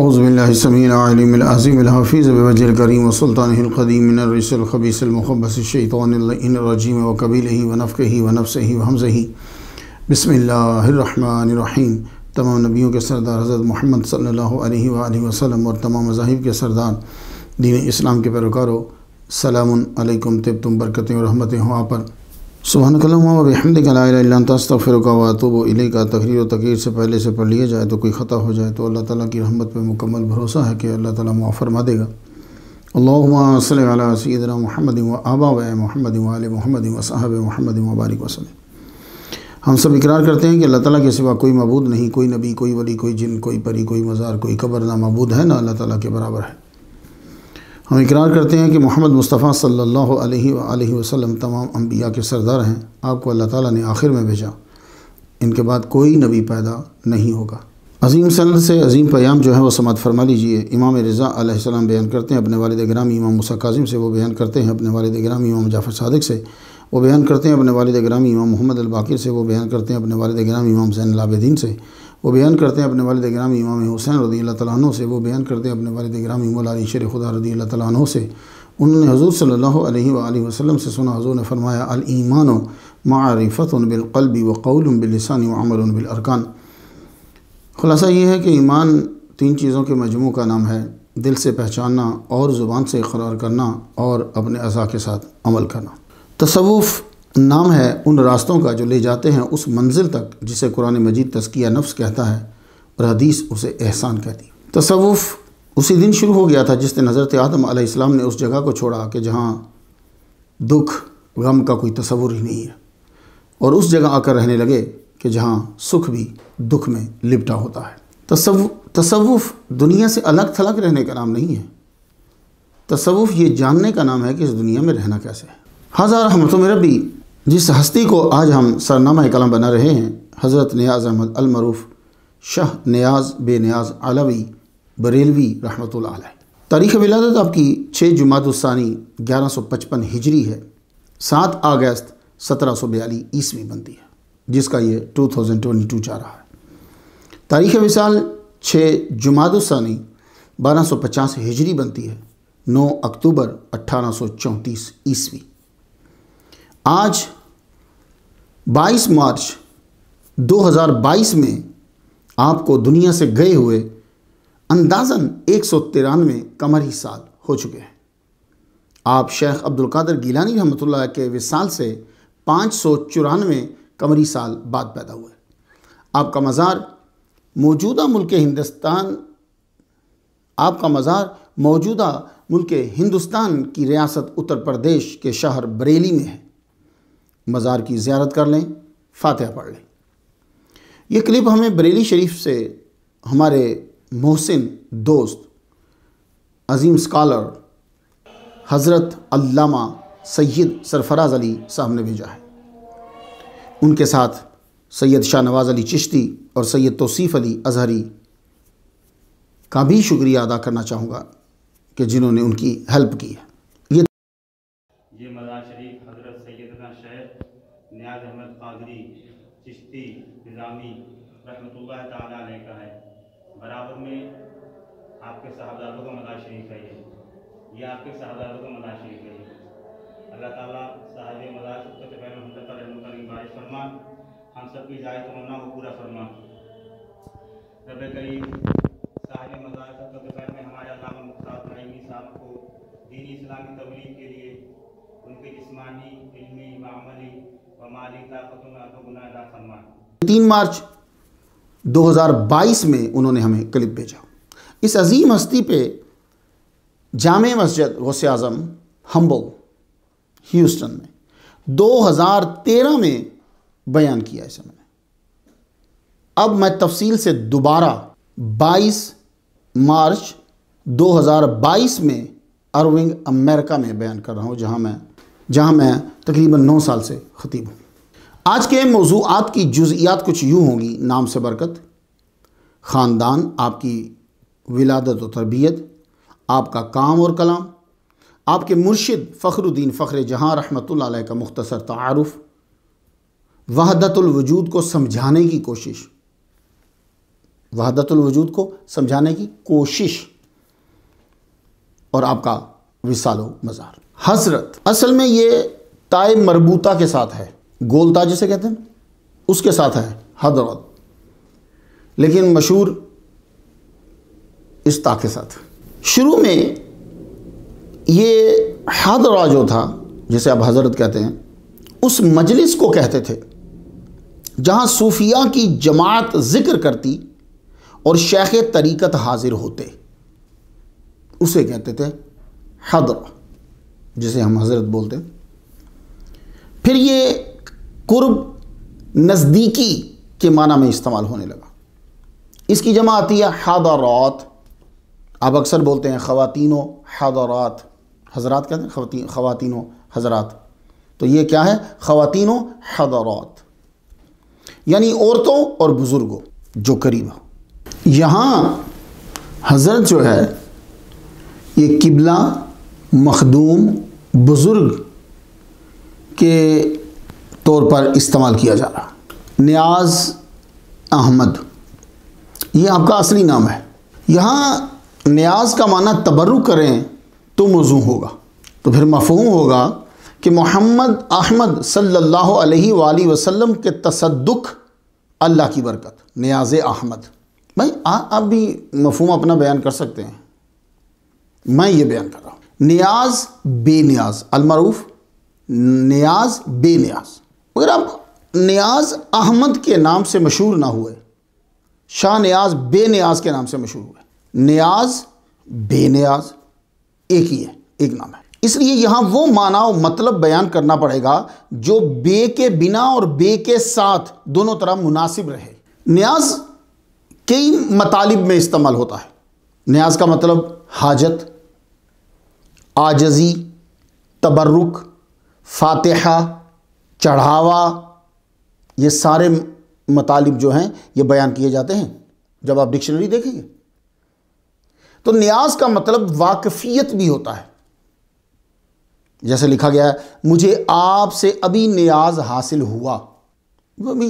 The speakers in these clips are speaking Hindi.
अज़बिल्लासमीनज़ीमफ़ीज़ वजर करीम सुल्तानकदीमरसलखबीसमबसशैतरजीम वकबील वनफ़ ही वनफ़ ही हमज़ ही बसमीम तमाम नबियों के सरदार हज़रत महमद सल्ला वसलम और तमाम मजाहब के सरदार दीन इस्लाम के पैरोकारों सलामकुम तब तुम बरकतें और रहमतें हों पर सुबहान तो वो इले का तकरीर व तकीर से पहले से पढ़ लिया जाए तो कोई ख़त हो जाए तो अल्लाह ताली की रहमत पर मुकम्मल भरोसा है कि अल्लाह ताली मुआफ़रमा देगा अल्लाम महमद व महमद वाल महमद साहब महमद वबारक वसल हम सब इकरार करते हैं कि अल्लाह ताली के सिवा कोई मबूद नहीं कोई नबी कोई वली कोई जिन कोई परी कोई मज़ार कोई कबर ना मबूद है ना अल्लाह ताली के बराबर है हम इकरार करते हैं कि मोहम्मद मुस्तफ़ा सल्लल्लाहु अलैहि वसल्लम तमाम अम्बिया के सरदार हैं आपको अल्लाह ताला ने आखिर में भेजा इनके बाद कोई नबी पैदा नहीं होगा अजीम सनद से अजीम पयाम जो है वो समात फरमा लीजिए इमाम रज़ा आसमाम बयान करते हैं अपने वालद ग्राम इमाम मुसा काजिम से वो बयान करते हैं अपने वालद ग्राम इमाम जाफ़र सदक से वो बयान करते हैं अपने वालद ग्रामी इमाम मोहम्मद अलबाकिर से वो बयान करते हैं अपने वालद ग्राम इमाम जैन लाबेदीन से वो बयान करते हैं अपने वालद ग्राम इमाम हुसैन रदी तैन से वो बयान करते हैं अपने वालद ग्राम मौलानी शर खुदा रदी तैन से उन्होंने हजूर सल्ला वसलम से सुना हजूर ने फरमाया अलमान मारफ़त बिलकल्बी व कौल बिलसानी वमर अमल बिलरकान खुलासा ये है कि ईमान तीन चीज़ों के मजमू का नाम है दिल से पहचानना और ज़ुबान से इकरार करना और अपने अज़ा के साथ अमल करना तसवुफ़ नाम है उन रास्तों का जो ले जाते हैं उस मंजिल तक जिसे कुरान मजीद तस्किया नफ्स कहता है और हदीस उसे एहसान कहती तसवुफ़ उसी दिन शुरू हो गया था जिस दिन हज़रत आदम आसमाम ने उस जगह को छोड़ा कि जहाँ दुख गम का कोई तस्वुर ही नहीं है और उस जगह आकर रहने लगे कि जहाँ सुख भी दुख में लिपटा होता है तसव तसवुफ़ दुनिया से अलग थलग रहने का नाम नहीं है तसवुफ़ ये जानने का नाम है कि इस दुनिया में रहना कैसे है हज़ार मेरा रबी जिस हस्ती को आज हम सरनामा कलम बना रहे हैं हज़रत नियाज़ अहमद अलमरूफ़ शाह नियाज़ बे नियाज़ अलवी बरेलवी रहमत तारीख़ विलादत आपकी छः जुमातुलसानी ग्यारह सौ पचपन हिजरी है सात अगस्त सत्रह सौ बयाली ईस्वी बनती है जिसका ये टू थाउजेंड ट्वेंटी टू जा रहा है तारीख़ विशाल छः जुमातुलसानी बारह सौ पचास हिजरी बनती है नौ अक्टूबर अट्ठारह सौ चौंतीस ईस्वी आज 22 मार्च 2022 में आपको दुनिया से गए हुए अंदाजन एक सौ तिरानवे कमरी साल हो चुके हैं आप शेख अब्दुल कादर गीलानी रहमत के विसाल से पाँच सौ चौरानवे कमरी साल बाद पैदा हुए आपका मज़ार मौजूदा मुल्क हिंदुस्तान आपका मज़ार मौजूदा मुल्क हिंदुस्तान की रियासत उत्तर प्रदेश के शहर बरेली में है मज़ार की ज्यारत कर लें फातह पढ़ लें ये क्लिप हमें बरेली शरीफ से हमारे मोहसिन दोस्त अजीम स्कॉलर हज़रत अल्लामा सैयद सरफराज अली साहब ने भेजा है उनके साथ सैयद शाह नवाज़ अली चिश्ती और सैयद तोसीफ़ अली अजहरी का भी शुक्रिया अदा करना चाहूँगा कि जिन्होंने उनकी हेल्प की है निज़ामी रहमतुल्लाह ताला का है बराबर में आपके साहबजादों का मदार शरीफ है ये आपके साहबजादों का मदार शरीफ है अल्लाह ताला साहब मदार सबसे पहले हमदा रहमत बारिश फरमा हम सब की जाए तमन्ना को पूरा फरमा रब करीब साहब मदार सबसे पहले में हमारे अलामा मुख्तार नाइमी साहब को दीन इस्लामी तबलीग के लिए उनके जिसमानी इलमी मामली और माली ताकतों में अदो गुनाह फरमा तीन मार्च 2022 में उन्होंने हमें क्लिप भेजा इस अजीम हस्ती पे जाम मस्जिद गौस आज़म हम्बो ह्यूस्टन में 2013 में बयान किया इस समय अब मैं तफसील से दोबारा 22 मार्च 2022 में अरविंग अमेरिका में बयान कर रहा हूँ जहाँ मैं जहाँ मैं तकरीबन 9 साल से खतीब हूँ आज के मौजूद की जुजियात कुछ यूँ होंगी नाम से बरकत ख़ानदान आपकी विलादत व तरबियत आपका काम और कलाम आपके मुर्शिद फ़खरुद्दीन फ़खर जहाँ रहमत का मुख्तर तारफ़ वहदतुलवजूद को समझाने की कोशिश वहदतुलवजूद को समझाने की कोशिश और आपका विसालो मज़ार हजरत असल में ये ताय मरबूता के साथ है गोलता जिसे कहते हैं उसके साथ है हैदराबाद लेकिन मशहूर इस के साथ शुरू में ये हदरा जो था जिसे अब हज़रत कहते हैं उस मजलिस को कहते थे जहां सूफिया की जमात ज़िक्र करती और शेख तरीक़त हाजिर होते उसे कहते थे हदरा जिसे हम हज़रत बोलते फिर ये कुर्ब नज़दीकी के माना में इस्तेमाल होने लगा इसकी जमा आती है हादरात आप अक्सर बोलते हैं ख़वातिनों हादरात हजरात कहते हैं खवती ख़वातिनों हजरात तो ये क्या है ख़वातिनों हादारात यानी औरतों और बुज़ुर्गों जो करीब यहाँ हजरत जो है ये किबला मखदूम बुज़ुर्ग के तौर पर इस्तेमाल किया जा रहा न्याज अहमद ये आपका असली नाम है यहाँ न्याज का माना तबरु करें तो मौजू होगा तो फिर मफहूम होगा कि मोहम्मद अहमद सल्लल्लाहु अलैहि वसल्लम के तसदुक अल्लाह की बरकत न्याज अहमद भाई आ, आप भी मफहम अपना बयान कर सकते हैं मैं ये बयान कर रहा हूँ न्याज न्याज अलमरूफ न्याज बे न्याज मगर आप न्याज अहमद के नाम से मशहूर ना हुए शाह न्याज बे न्याज के नाम से मशहूर हुए न्याज बे न्याज एक ही है एक नाम है इसलिए यहां वो माना और मतलब बयान करना पड़ेगा जो बे के बिना और बे के साथ दोनों तरह मुनासिब रहे न्याज कई मतालिब में इस्तेमाल होता है न्याज का मतलब हाजत आजजी तबर्रुक फातहा चढ़ावा ये सारे मतलब जो हैं ये बयान किए जाते हैं जब आप डिक्शनरी देखेंगे तो न्याज का मतलब वाकफियत भी होता है जैसे लिखा गया है मुझे आपसे अभी न्याज हासिल हुआ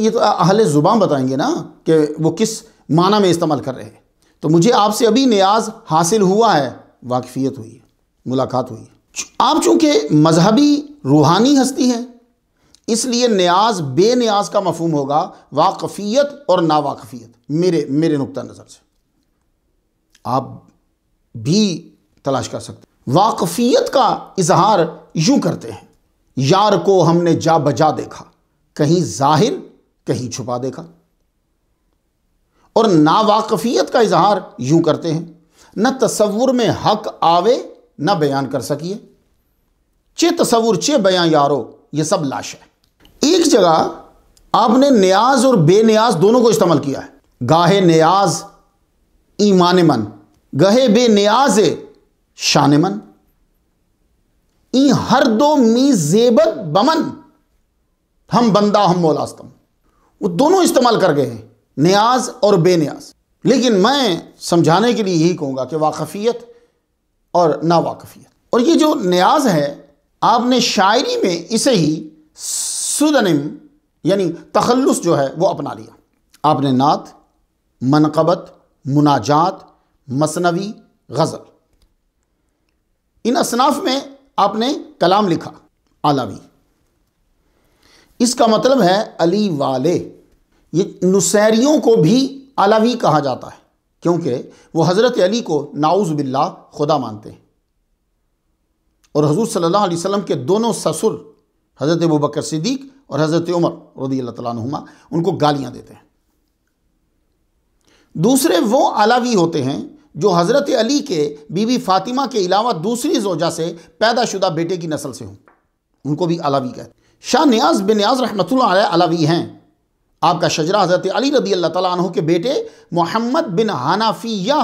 ये तो अहल ज़ुबान बताएंगे ना कि वो किस माना में इस्तेमाल कर रहे हैं तो मुझे आपसे अभी न्याज हासिल हुआ है वाकफियत हुई है मुलाकात हुई है आप चूंकि मजहबी रूहानी हस्ती हैं इसलिए न्याज बेन्याज का मफहम होगा वाकफियत और नावाकफियत मेरे मेरे नुकता नज़र से आप भी तलाश कर सकते वाकफियत का इजहार यूं करते हैं यार को हमने जा बजा देखा कहीं जाहिर कहीं छुपा देखा और नावाकफियत का इजहार यूं करते हैं न तस्वुर में हक आवे न बयान कर सकिए चे तस्वुर चे बयान यारो ये सब लाश है एक जगह आपने न्याज और बेन्याज दोनों को इस्तेमाल किया है गाहे न्याज ईमान मन गहे बे न्याज शान मन ई हर दो मी जेबत बमन हम बंदा हम मोलास्तम वो दोनों इस्तेमाल कर गए हैं न्याज और बेन्याज लेकिन मैं समझाने के लिए यही कहूंगा कि वाकफियत और नावाकफियत और ये जो न्याज है आपने शायरी में इसे ही सुदनिम यानी तखलस जो है वो अपना लिया आपने नात मनकबत मुनाजात मसनवी गज़ल इन असनाफ में आपने कलाम लिखा आलावी इसका मतलब है अली वाले ये नुसैरियों को भी आलावी कहा जाता है क्योंकि वो हज़रत अली को नाउज़ बिल्ला खुदा मानते हैं और हजूर सल्लल्लाहु अलैहि वसल्लम के दोनों ससुर हज़रत अबू बकर सिद्दीक और हज़रत उमर रदी अल्लाह तुम उनको गालियाँ देते हैं दूसरे वो अलावी होते हैं जो हज़रत अली के बीवी फ़ातिमा के अलावा दूसरी जोजा से पैदाशुदा बेटे की नस्ल से हों उनको भी अलावी कहते शाह न्याज बिन न्याज रहमत अलावी हैं आपका शजरा हज़रत अली रदी अल्लाह तु के बेटे मोहम्मद बिन हनाफिया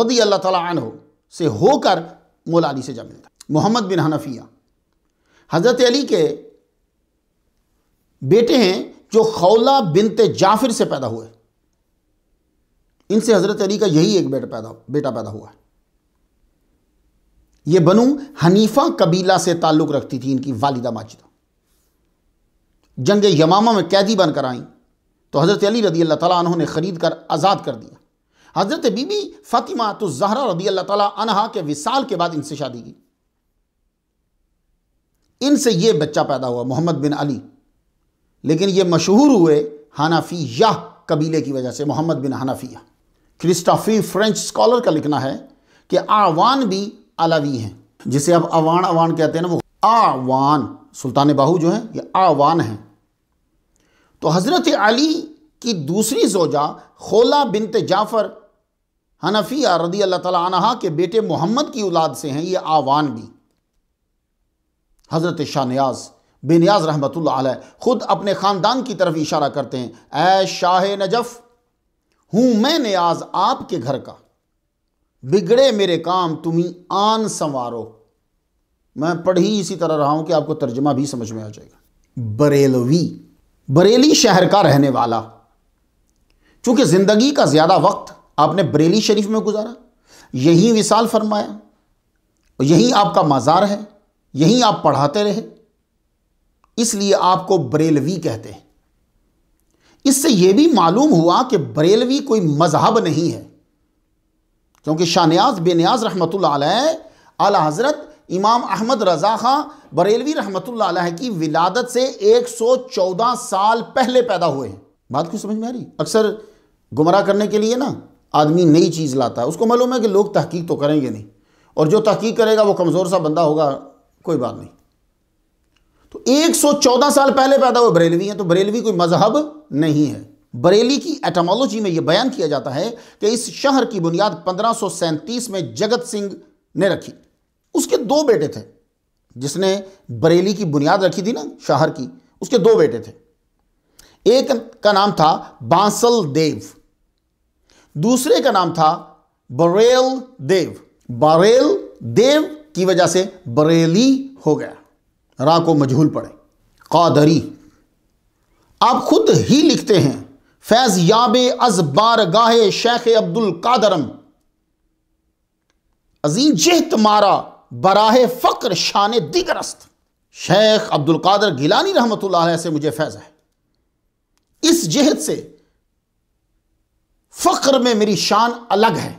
रदी अल्लाह तु से होकर मौला अली से जा मिलता मोहम्मद बिन हनफिया हज़रत अली के बेटे हैं जो खौला बिनते जाफिर से पैदा हुए इनसे हज़रत अली का यही एक बेटा पैदा बेटा पैदा हुआ ये बनू हनीफा कबीला से ताल्लुक़ रखती थी इनकी वालिदा माजिदा जंग यमामा में कैदी बनकर आई तो हज़रत अली रदी अल्लाह तला ने ख़रीद कर आज़ाद कर दिया हज़रत बीबी फ़ातिमा तो जहरा रदी अल्लाह तला अनहा के विसाल के बाद इनसे शादी की इनसे ये बच्चा पैदा हुआ मोहम्मद बिन अली लेकिन ये मशहूर हुए हनाफिया कबीले की वजह से मोहम्मद बिन हनाफिया क्रिस्टाफी फ्रेंच स्कॉलर का लिखना है कि आवान भी अलावी हैं जिसे अब अवान अवान कहते हैं ना वो आवान सुल्तान बाहू जो हैं ये आवान हैं तो हज़रत अली की दूसरी जोजा खोला बिनत जाफ़र हनफिया रदी अल्लाह तला के बेटे मोहम्मद की औलाद से हैं ये आवान भी हज़रत शाह न्याज बेनियाज रहमत ख़ुद अपने ख़ानदान की तरफ इशारा करते हैं ए शाह नजफ़ हूँ मैं न्याज आपके घर का बिगड़े मेरे काम तुम्हें आन संवारो मैं पढ़ ही इसी तरह रहा हूँ कि आपको तर्जमा भी समझ में आ जाएगा बरेलवी बरेली शहर का रहने वाला चूंकि ज़िंदगी का ज़्यादा वक्त आपने बरेली शरीफ में गुजारा यही विशाल फरमाया यहीं आपका मज़ार है यहीं आप पढ़ाते रहे इसलिए आपको बरेलवी कहते हैं इससे यह भी मालूम हुआ कि बरेलवी कोई मजहब नहीं है क्योंकि शाहनयाज बेनियाज रहमत आला हज़रत इमाम अहमद रज़ा खां बरेलवी रहमत की विलादत से 114 साल पहले पैदा हुए हैं बात क्यों समझ में आ रही अक्सर गुमराह करने के लिए ना आदमी नई चीज़ लाता है उसको मालूम है कि लोग तहकीक तो करेंगे नहीं और जो तहकीक करेगा वो कमज़ोर सा बंदा होगा कोई बात नहीं तो 114 साल पहले पैदा हुए बरेलवी हैं तो बरेलवी कोई मजहब नहीं है बरेली की एटमोलॉजी में यह बयान किया जाता है कि इस शहर की बुनियाद पंद्रह में जगत सिंह ने रखी उसके दो बेटे थे जिसने बरेली की बुनियाद रखी थी ना शहर की उसके दो बेटे थे एक का नाम था बांसल देव दूसरे का नाम था बरेल देव बरेल देव की वजह से बरेली हो गया रा को मजहूल पड़े कादरी आप खुद ही लिखते हैं फैज याब अज बार गाहे शेख अब्दुल कादरम अजीम जेहत मारा बराह फ़क्र शान दिगरस्त शेख अब्दुल कादर गिलानी रहमत से मुझे फैज़ है इस जहत से फ़क्र में मेरी शान अलग है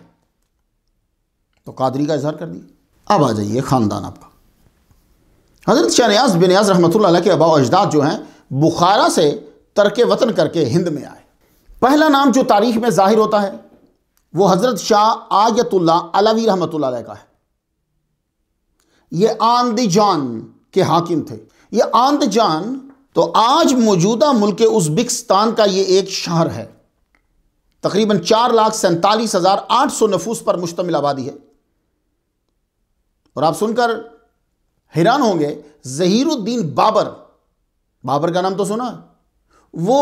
तो कादरी का इजहार कर दिया अब आ जाइए ख़ानदान आपका हज़रत शहनयाज बिनयाज रहमत के आबा अजदाद जो हैं बुखारा से तरक वतन करके हिंद में आए पहला नाम जो तारीख में ज़ाहिर होता है वो हज़रत शाह आयतुल्ला अलवी रहमत का है ये आंद जान के हाकिम थे ये आंद जान तो आज मौजूदा मुल्क उजबिकस्तान का ये एक शहर है तकरीबन चार लाख सैंतालीस हज़ार आठ सौ नफूस पर मुश्तमिल आबादी है और आप सुनकर हैरान होंगे जहीरुद्दीन बाबर बाबर का नाम तो सुना वो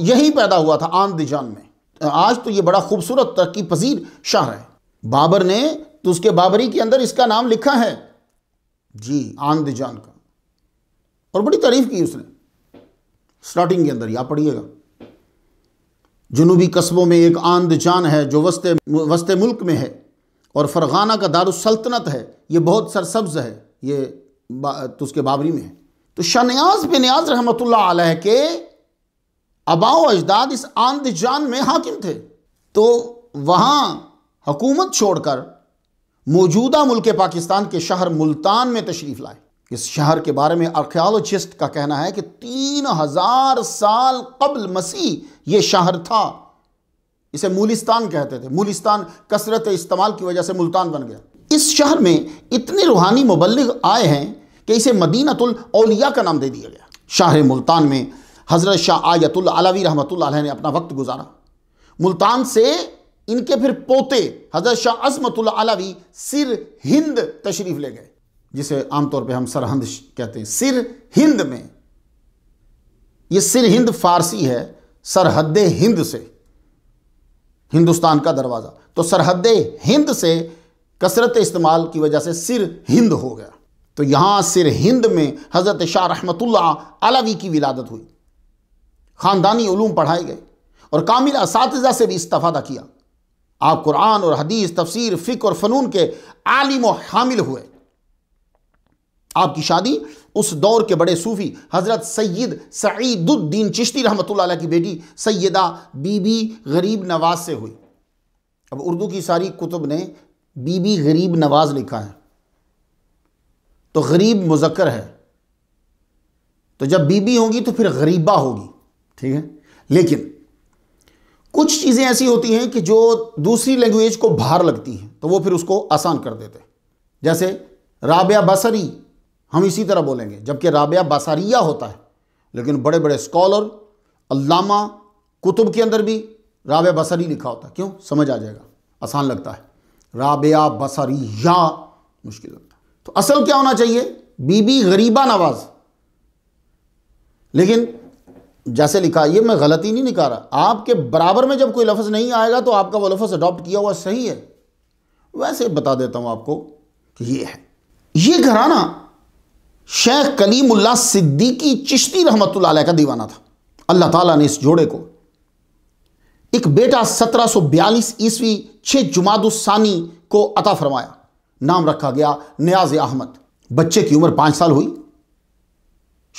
यहीं पैदा हुआ था आंदीजान में आज तो ये बड़ा खूबसूरत तरक्की पसीर शहर है बाबर ने तो उसके बाबरी के अंदर इसका नाम लिखा है जी आंदीजान का और बड़ी तारीफ की उसने स्टार्टिंग के अंदर या पढ़िएगा जुनूबी कस्बों में एक आंदजान है जो वस्ते वस्ते मुल्क में है और फ़रगाना का दारुसल्तनत है ये बहुत सरसब्ज है ये तो उसके बाबरी में है तो शनियाज बे न्याज रहमत आलह के अबाओ अजदाद इस आंदजान में हाकिम थे तो वहाँ हकूमत छोड़कर मौजूदा मुल्क पाकिस्तान के शहर मुल्तान में तशरीफ़ लाए इस शहर के बारे में आर्कियालॉजिस्ट का कहना है कि तीन हज़ार साल कबल मसीह ये शहर था इसे मूलिस्तान कहते थे मूलिस्तान कसरत इस्तेमाल की वजह से मुल्तान बन गया इस शहर में इतने रूहानी मुबलग आए हैं कि इसे मदीनतुल औलिया का नाम दे दिया गया शाह मुल्तान में हज़रत शाह आयतुल अलावी रहमत ने अपना वक्त गुजारा मुल्तान से इनके फिर पोते हज़रत शाह अजमतुल अलावी सिर हिंद तशरीफ़ ले गए जिसे आमतौर पर हम सरहंद कहते हैं सिर हिंद में यह सिर हिंद फारसी है सरहद हिंद से हिंदुस्तान का दरवाज़ा तो सरहद हिंद से कसरत इस्तेमाल की वजह से सिर हिंद हो गया तो यहाँ सिर हिंद में हज़रत शाह रहमतुल्ला अलावी की विलादत हुई ख़ानदानी ूम पढ़ाए गए और कामिल इस से भी इस्तफ़ादा किया आप कुरान और हदीस तफसीर फ़िक और फ़नून के आलिम हामिल हुए आपकी शादी उस दौर के बड़े सूफ़ी हज़रत सैयद सईदुद्दीन चिश्ती रहमत की बेटी सैदा बीबी गरीब नवाज से हुई अब उर्दू की सारी कुतुब ने बीबी गरीब नवाज लिखा है तो गरीब मुजक्र है तो जब बीबी होगी तो फिर गरीबा होगी ठीक है लेकिन कुछ चीज़ें ऐसी होती हैं कि जो दूसरी लैंग्वेज को भार लगती हैं तो वो फिर उसको आसान कर देते हैं जैसे राबिया बसरी हम इसी तरह बोलेंगे जबकि राबिया बासारिया होता है लेकिन बड़े बड़े स्कॉलर अल्लामा कुतुब के अंदर भी राबिया बसरी लिखा होता है क्यों समझ आ जाएगा आसान लगता है राबिया बसरिया मुश्किल लगता है तो असल क्या होना चाहिए बीबी गरीबा नवाज लेकिन जैसे लिखा ये मैं गलती नहीं निकाल रहा आपके बराबर में जब कोई लफ्ज़ नहीं आएगा तो आपका वो लफ्ज़ अडॉप्ट किया हुआ सही है वैसे बता देता हूं आपको कि ये है ये घराना शेख कलीमुल्ला सिद्दीकी चिश्ती रहमत का दीवाना था अल्लाह ताला ने इस जोड़े को एक बेटा 1742 ईस्वी छः जुमादुस्सानी को अता फरमाया नाम रखा गया न्याज अहमद बच्चे की उम्र पांच साल हुई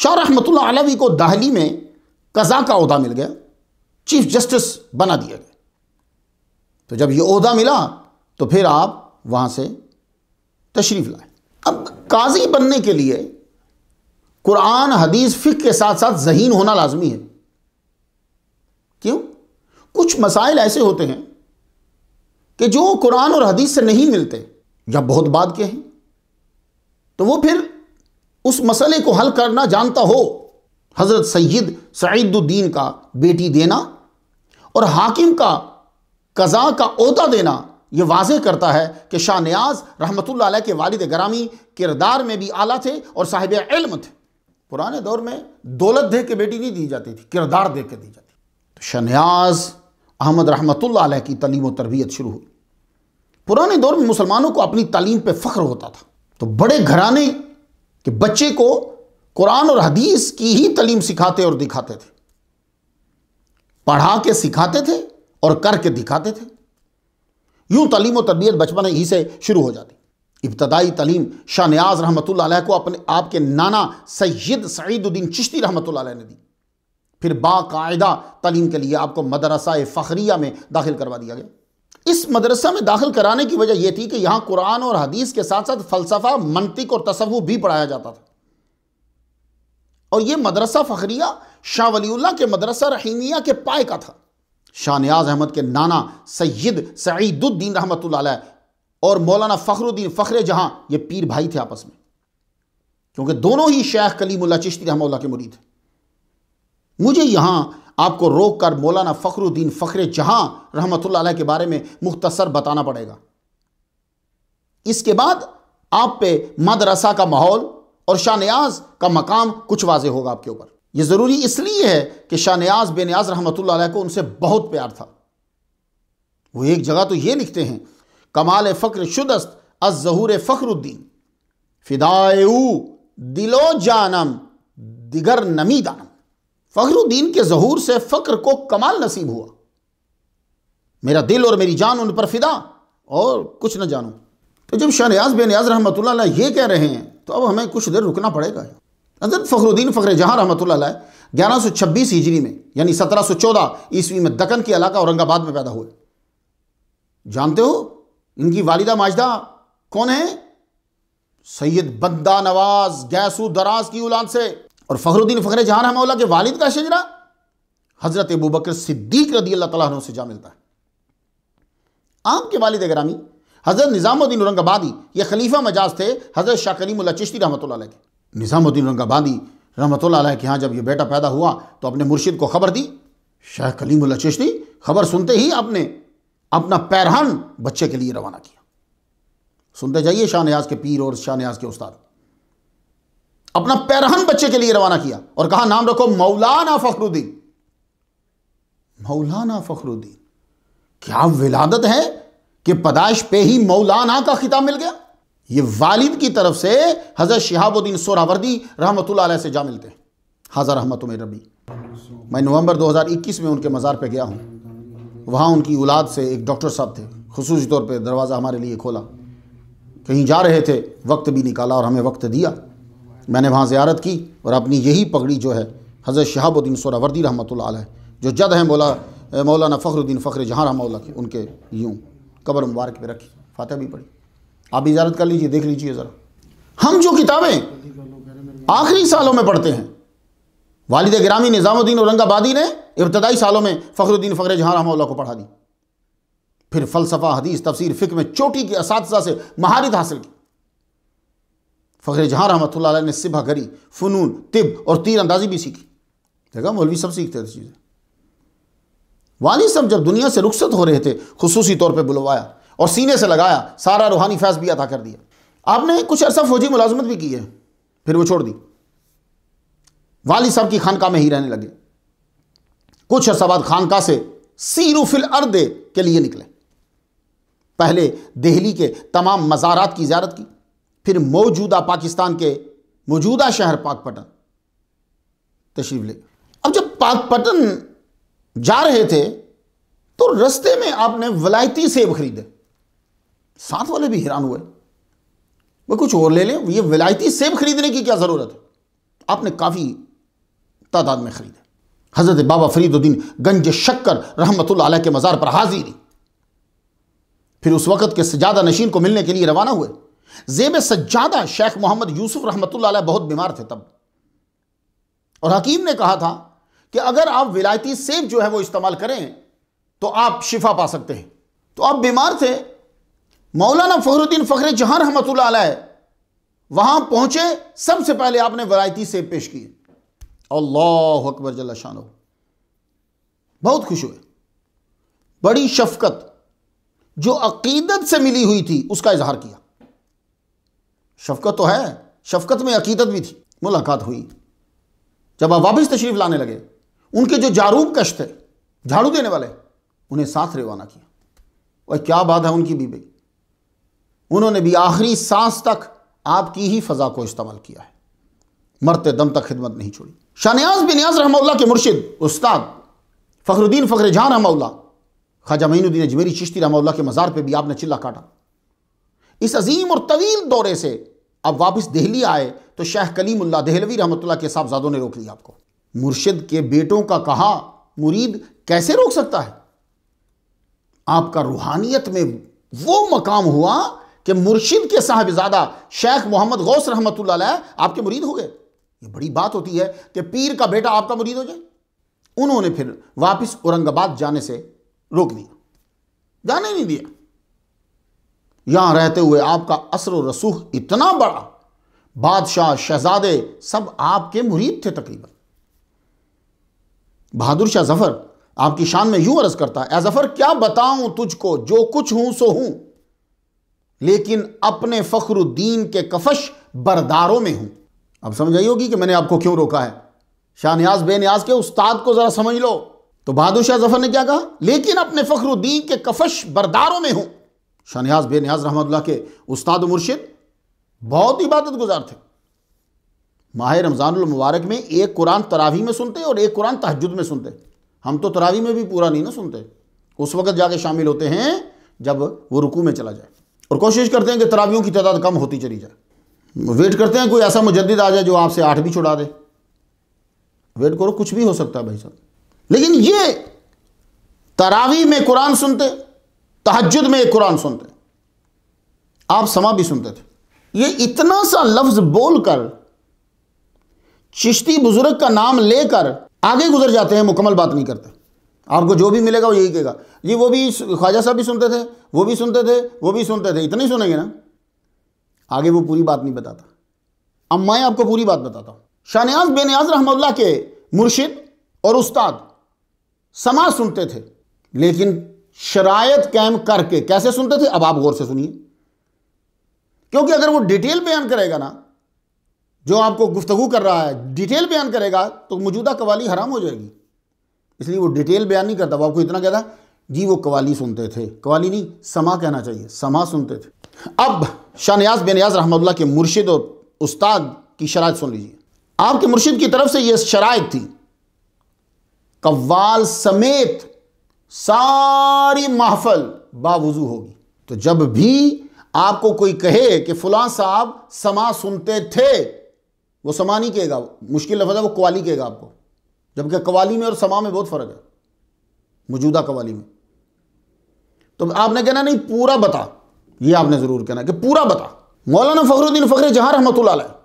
शाह रहमतुल्ला आलवी को दाहली में कज़ा का अहदा मिल गया चीफ जस्टिस बना दिया गया तो जब यह अहदा मिला तो फिर आप वहां से तशरीफ़ लाए अब काजी बनने के लिए कुरान हदीस फ़िक के साथ साथ जहीन होना लाजमी है क्यों कुछ मसाइल ऐसे होते हैं कि जो कुरान और हदीस से नहीं मिलते या बहुत बाद के हैं तो वो फिर उस मसले को हल करना जानता हो हज़रत सैयद सईदुद्दीन का बेटी देना और हाकिम का कज़ा का अहदा देना ये वाज करता है कि शाह न्याज रहमत के वालद ग्रामी किरदार में भी आला थे और साहिब इल्म थे पुराने दौर में दौलत दे के बेटी नहीं दी जाती थी किरदार दे के दी जाती तो शनियाज अहमद रहमत की तलीम और तरबियत शुरू हुई पुराने दौर में मुसलमानों को अपनी तालीम पर फ़ख्र होता था तो बड़े घराने के बच्चे को कुरान और हदीस की ही तलीम सिखाते और दिखाते थे पढ़ा के सिखाते थे और करके दिखाते थे यूं तलीम और तरबियत बचपन ही से शुरू हो जाती इब्तदाई तलीम शाह न्याज रहमत को अपने आपके नाना सैयद सईदुद्दीन चिश्ती रहमत ने दी फिर बाकायदा तलीम के लिए आपको मदरसा फ़खरिया में दाखिल करवा दिया गया इस मदरसा में दाखिल कराने की वजह यह थी कि यहाँ कुरान और हदीस के साथ साथ फ़लसफ़ा मनतिक और तसवुफ़ भी पढ़ाया जाता था और यह मदरसा फ़खरिया शाह वली के मदरसा रहीमिया के पाए का था शाह न्याज अहमद के नाना सैयद सईदुद्दीन रहमत और मौलाना फ़खरुद्दीन फ़खर जहां ये पीर भाई थे आपस में क्योंकि दोनों ही शेख कलीमुल्ला चिश्ती रहमोल्ला के मुरीद हैं मुझे यहां आपको रोक कर मौलाना फ़खरुद्दीन फ़खर जहां रहमत के बारे में मुख्तसर बताना पड़ेगा इसके बाद आप पे मदरसा का माहौल और शाहनियाज का मकाम कुछ वाजे होगा आपके ऊपर यह ज़रूरी इसलिए है कि शाहनियाज बेनियाज रहमत को उनसे बहुत प्यार था वो एक जगह तो यह लिखते हैं कमाल फ़क्र शुदस्त अजहूर ज़हूर फ़खरुद्दीन दिलो जानम दिगर नमी दानम फ़खरुद्दीन के जहूर से फ़क्र को कमाल नसीब हुआ मेरा दिल और मेरी जान उन पर फिदा और कुछ न जानूँ तो जब शाह बे बेनियाज रहमत ये कह रहे हैं तो अब हमें कुछ देर रुकना पड़ेगा हजरत फ़खरुद्दीन फ़खर जहाँ रहमत ग्यारह सौ छब्बीस हिजरी में यानी सत्रह सौ चौदह ईस्वी में दक्कन के इलाका औरंगाबाद में पैदा हुए जानते हो इनकी वालिदा माजदा कौन है सैयद बद्दा नवाज गैसू दराज की औलाद से और फखरुद्दीन फ़खर जहान हमला के वालिद का शजरा हज़रत अबू बकर सिद्दीक रदी अल्लाह तला से जा मिलता है आपके वालिद ग्रामी हज़रत निज़ामुद्दीन औरंगाबादी ये खलीफा मजाज थे हज़रत शाह करीमुल्ला चिश्ती रहमत के निज़ामुद्दीन औरंगाबादी रहमत के यहाँ जब ये बेटा पैदा हुआ तो अपने मुर्शिद को खबर दी शाह कलीमुल्ला चिश्ती खबर सुनते ही आपने अपना पैरहन बच्चे के लिए रवाना किया सुनते जाइए न्याज के पीर और न्याज के उस्ताद अपना पैरहन बच्चे के लिए रवाना किया और कहा नाम रखो मौलाना फखरुद्दीन मौलाना फखरुद्दीन क्या विलादत है कि पदाइश पे ही मौलाना का खिताब मिल गया ये वालिद की तरफ से हज़रत शहाबुद्दीन सोरावर्दी रहमत से जा मिलते हैं हाजर रहमत रबी मैं नवंबर 2021 में उनके मज़ार पे गया हूं वहाँ उनकी औलाद से एक डॉक्टर साहब थे खसूस तौर पर दरवाज़ा हमारे लिए खोला कहीं जा रहे थे वक्त भी निकाला और हमें वक्त दिया मैंने वहाँ ज़्यारत की और अपनी यही पगड़ी जो है हज़रत शहाबुद्दीन सोरावर्दी रहमत जो जद हैं मौला मौलाना फ़खरुद्दीन फ़खर जहाँ रहमौला के उनके यूँ कबर मुबारक पर रखी फातह भी पढ़ी आप इजारत कर लीजिए देख लीजिए ज़रा हम जो किताबें आखिरी सालों में पढ़ते हैं वालद ग्रामी निज़ामुद्दीन औरंगाबादी ने इब्तदाई सालों में फ़खरुद्दीन फ़खरे जहाँ रहा को पढ़ा दी फिर फ़लसफ़ा हदीस तफसीर फ़िक्र में चोटी के इस से महारत हासिल की फ़खरे जहाँ रहमत ने सिबा गरी फ़नून तिब और तीर अंदाजी भी सीखी देखा मौलवी सब सीखते थे चीज़ें वाली सब जब दुनिया से रुखसत हो रहे थे खसूसी तौर पर बुलवाया और सीने से लगाया सारा रूहानी फैस भी अदा कर दिया आपने कुछ अरसा फ़ौजी मुलाजमत भी की है फिर वो छोड़ दी वाली साहब की खानका में ही रहने लगे कुछ अर्सा बाद खानका से सीरुफिल अर्दे के लिए निकले पहले दिल्ली के तमाम मज़ारात की ज्यारत की फिर मौजूदा पाकिस्तान के मौजूदा शहर पाकपटन तशरीफ ले अब जब पाकपटन जा रहे थे तो रस्ते में आपने वलायती सेब खरीदे साथ वाले भी हैरान हुए वह कुछ और ले लें ये वलायती सेब खरीदने की क्या ज़रूरत है आपने काफ़ी तादाद में खरीदे हज़रत बाबा फरीदुद्दीन गंज शक्कर रहमत के मज़ार पर हाजिरी फिर उस वक़्त के सजादा नशीन को मिलने के लिए रवाना हुए जेब सज्जादा शेख मोहम्मद यूसुफ रहमत बहुत बीमार थे तब और हकीम ने कहा था कि अगर आप विलायती सेब जो है वो इस्तेमाल करें तो आप शिफा पा सकते हैं तो आप बीमार थे मौलाना फखरुद्दीन फ़खर जहां रहमत वहां पहुंचे सबसे पहले आपने विलायती सेब पेश किए अल्लाह अकबर जला शान बहुत खुश हुए बड़ी शफकत जो अकीदत से मिली हुई थी उसका इजहार किया शफकत तो है शफकत में अकीदत भी थी मुलाकात हुई जब आप वापस तशरीफ लाने लगे उनके जो जारूब कश थे झाड़ू देने वाले उन्हें साथ रवाना किया और क्या बात है उनकी बीबी उन्होंने भी आखिरी सांस तक आपकी ही फ़ज़ा को इस्तेमाल किया है मरते दम तक खिदमत नहीं छोड़ी शाहनयाज बिन न्याज रहमल्ला के मुर्शिद उस्ताद फ़खरुद्दीन फ़खर जहाँ रहमल्ला ख्वाजा मीनुद्दीन अजमेरी चिश्ती रहमल्ला के मज़ार पर भी आपने चिल्ला काटा इस अजीम और तवील दौरे से अब वापस दिल्ली आए तो शेख कलीमुल्ला दहलवी रहमतुल्ला के साहबजादों ने रोक लिया आपको मुर्शिद के बेटों का कहा मुरीद कैसे रोक सकता है आपका रूहानियत में वो मकाम हुआ कि मुर्शिद के साहबजादा शेख मोहम्मद गौस रहमत आपके मुरीद हो गए ये बड़ी बात होती है कि पीर का बेटा आपका मुरीद हो जाए उन्होंने फिर वापस औरंगाबाद जाने से रोक दिया जाने नहीं दिया यहां रहते हुए आपका असर रसूख इतना बड़ा बादशाह शहजादे सब आपके मुरीद थे तकरीबन बहादुर शाह जफर आपकी शान में यूं अर्ज करता है जफर क्या बताऊं तुझको जो कुछ हूं सो हूं लेकिन अपने फखरुद्दीन के कफश बरदारों में हूं अब समझ आई होगी कि मैंने आपको क्यों रोका है शाहनियाज बेनियाज के उस्ताद को ज़रा समझ लो तो बहादुर शाह जफर ने क्या कहा लेकिन अपने फ़खरुद्दीन के कफश बरदारों में हूँ शाहनियाज बेनियाज रहमत के उस्ताद मुर्शिद बहुत इबादत गुजार थे माह मुबारक में एक कुरान तरावी में सुनते और एक कुरान तहजद में सुनते हम तो तरावी में भी पूरा नहीं ना सुनते उस वक्त जाके शामिल होते हैं जब वो रुकू में चला जाए और कोशिश करते हैं कि तरावियों की तादाद कम होती चली जाए वेट करते हैं कोई ऐसा मुजद आ जाए जो आपसे आठ भी छुड़ा दे वेट करो कुछ भी हो सकता है भाई साहब लेकिन ये तरावी में कुरान सुनते तहजद में कुरान सुनते आप समा भी सुनते थे ये इतना सा लफ्ज़ बोलकर चिश्ती बुज़ुर्ग का नाम लेकर आगे गुजर जाते हैं मुकम्मल बात नहीं करते आपको जो भी मिलेगा वो यही कहेगा जी वो भी ख्वाजा साहब भी सुनते थे वो भी सुनते थे वो भी सुनते थे इतना ही सुनेंगे ना आगे वो पूरी बात नहीं बताता अब मैं आपको पूरी बात बताता हूं शाहनयाज बेनियाज रहमल्ला के मुर्शिद और उस्ताद समा सुनते थे लेकिन शरायत कैम करके कैसे सुनते थे अब आप गौर से सुनिए क्योंकि अगर वो डिटेल बयान करेगा ना जो आपको गुफ्तगु कर रहा है डिटेल बयान करेगा तो मौजूदा कवाली हराम हो जाएगी इसलिए वो डिटेल बयान नहीं करता वो आपको इतना कहता जी वो कवाली सुनते थे कवाली नहीं समा कहना चाहिए समा सुनते थे अब शाहनयाज बेनियाज रहमतुल्लाह के मुर्शिद और उस्ताद की शराय सुन लीजिए आपके मुर्शिद की तरफ से यह शराय थी कव्वाल समेत सारी महफल बावजू होगी तो जब भी आपको कोई कहे कि फुलां साहब समा सुनते थे वो समा नहीं कहेगा मुश्किल लफज है वो कवाली कहेगा आपको जबकि कवाली में और समा में बहुत फ़र्क है मौजूदा कवाली में तो आपने कहना नहीं पूरा बता ये आपने ज़रूर कहना कि पूरा बता मौलाना फ़खरुद्दीन फ़खर जहां रहमत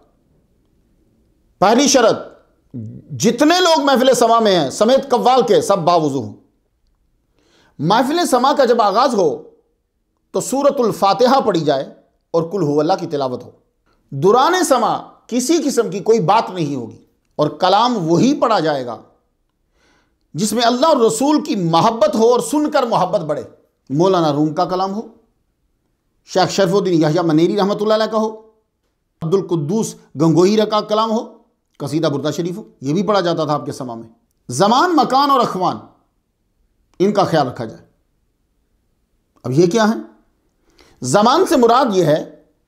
पहली शरत जितने लोग महफिल समा में हैं समेत कव्वाल के सब बावजू हों महफिल समा का जब आगाज़ हो तो सूरतुल फातिहा पढ़ी जाए और कुल हुवल्ला की तिलावत हो दुरान समा किसी किस्म की कोई बात नहीं होगी और कलाम वही पढ़ा जाएगा जिसमें अल्लाह और रसूल की मोहब्बत हो और सुनकर मोहब्बत बढ़े मौलाना रूम का कलाम हो शेख शरफुद्दीन यहिया मनेरी रहमत का हो अब्दुल कुद्दूस गंगोही का कलाम हो कसीदा बुरदा शरीफ हो यह भी पढ़ा जाता था आपके समा में जमान मकान और अखवान इनका ख्याल रखा जाए अब ये क्या है जमान से मुराद ये है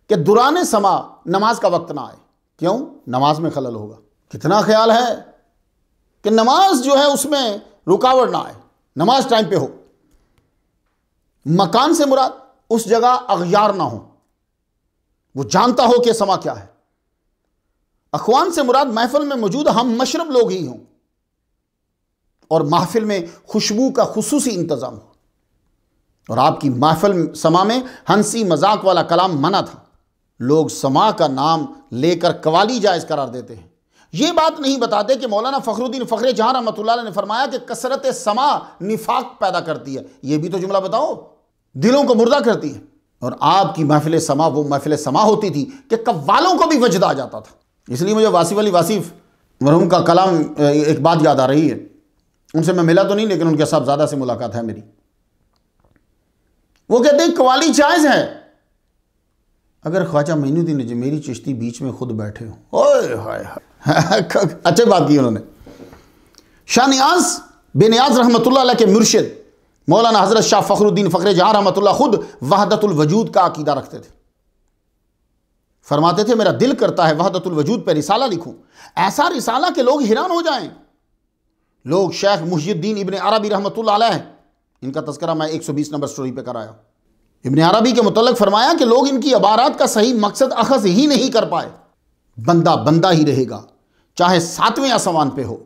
कि दुरान समा नमाज का वक्त ना आए क्यों नमाज में खलल होगा कितना ख्याल है कि नमाज जो है उसमें रुकावट ना आए नमाज टाइम पे हो मकान से मुराद उस जगह अगयार ना हो वो जानता हो कि समा क्या है अखवान से मुराद महफिल में मौजूद हम मशरब लोग ही हों और महफिल में खुशबू का खसूसी इंतज़ाम हो और आपकी महफिल समा में हंसी मजाक वाला कलाम मना था लोग समा का नाम लेकर कवाली जायज़ करार देते हैं यह बात नहीं बताते कि मौलाना फ़खरुद्दीन जहां जहाँ रहमत ने फरमाया कि कसरत समा निफाक पैदा करती है यह भी तो जुमला बताओ दिलों को मुर्दा करती है और आपकी महफिल समा वो महफिल समा होती थी कि कव्वालों को भी वजद आ जाता था इसलिए मुझे वासिफ अली वासिफ मरहूम का कलाम एक बात याद आ रही है उनसे मैं मिला तो नहीं लेकिन उनके साहबजादा से मुलाकात है मेरी वो कहते हैं कवाली जायज़ है अगर ख्वाजा मीनुद्दीन मेरी चिश्ती बीच में खुद बैठे हो अच्छे अच्छी बात की उन्होंने शाहनियाज बेनियाज रहमतुल्लाह के मुर्शिद मौलाना हज़रत शाह फ़खरुद्दीन फखरे जहां रहमत ख़ुद वजूद का अकीदा रखते थे फरमाते थे मेरा दिल करता है वजूद पर रिसाला लिखूं ऐसा रिसाला के लोग हैरान हो जाएं लोग शेख मुहिद्दीन इबन अरबी रहमत इनका तस्करा मैं बीस नंबर स्टोरी पर कराया इबन अरबी के मतलब फरमाया कि लोग इनकी अबारात का सही मकसद अखज ही नहीं कर पाए बंदा बंदा ही रहेगा चाहे सातवें आसमान पे हो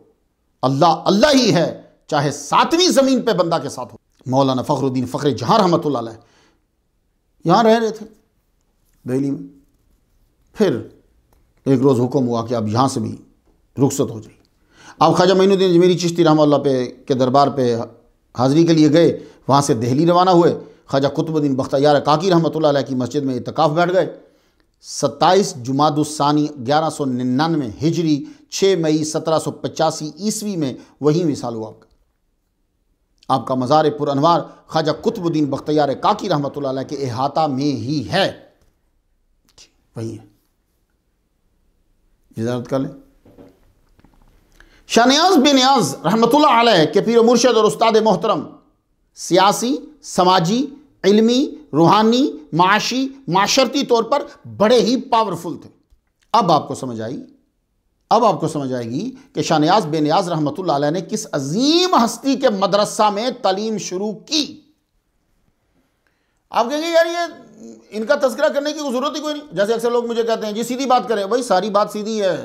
अल्लाह अल्लाह ही है चाहे सातवीं ज़मीन पे बंदा के साथ हो मौलाना फ़खरुद्दीन फ़खर जहाँ रहमत यहाँ रह रहे थे दिल्ली में फिर एक रोज़ हुक्म हुआ कि अब यहाँ से भी रुखसत हो जाए आप ख्वाजा मीनुद्दीन जमीरी चिश्ती रहा पे के दरबार पे हाज़िरी के लिए गए वहाँ से दहली रवाना हुए ख्वाजा कुतुबुद्दीन बख्तियार काकी रहमत की मस्जिद में इतकाफ़ बैठ गए सत्ताईस जुमादुस्सानी ग्यारह सौ निन्यानवे हिजरी छः मई सत्रह सौ पचासी ईस्वी में वहीं मिसाल हुआ आपका आपका मज़ार पुरानवार ख्वाजा कुतुबुद्दीन बख्तियार काकी रहमत के अहाता में ही है वही है इजाजत कर लें शाहनियाज बेनियाज रहमत के पीर मुर्शद और उस्ताद मोहतरम सियासी समाजी इल्मी रूहानी माशी माशरती तौर पर बड़े ही पावरफुल थे अब आपको समझ आई अब आपको समझ आएगी कि शाहनयाज बेनियाज रहमत ने किस अजीम हस्ती के मदरसा में तालीम शुरू की आप कहेंगे यार ये इनका तस्करा करने की जरूरत ही कोई नहीं जैसे अक्सर लोग मुझे कहते हैं जी सीधी बात करें भाई सारी बात सीधी है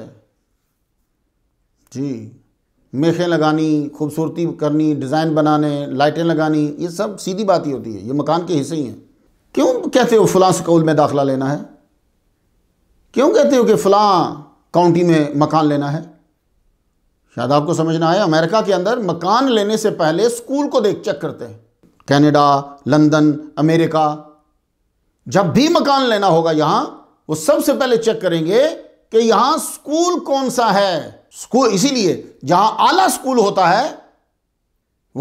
जी मेखें लगानी खूबसूरती करनी डिज़ाइन बनाने लाइटें लगानी ये सब सीधी बात ही होती है ये मकान के हिस्से ही हैं क्यों कहते हो फलां स्कूल में दाखला लेना है क्यों कहते हो कि फलां काउंटी में मकान लेना है शायद आपको समझना आया अमेरिका के अंदर मकान लेने से पहले स्कूल को देख चेक करते हैं कैनेडा लंदन अमेरिका जब भी मकान लेना होगा यहां वो सबसे पहले चेक करेंगे कि यहां स्कूल कौन सा है स्कूल इसीलिए जहां आला स्कूल होता है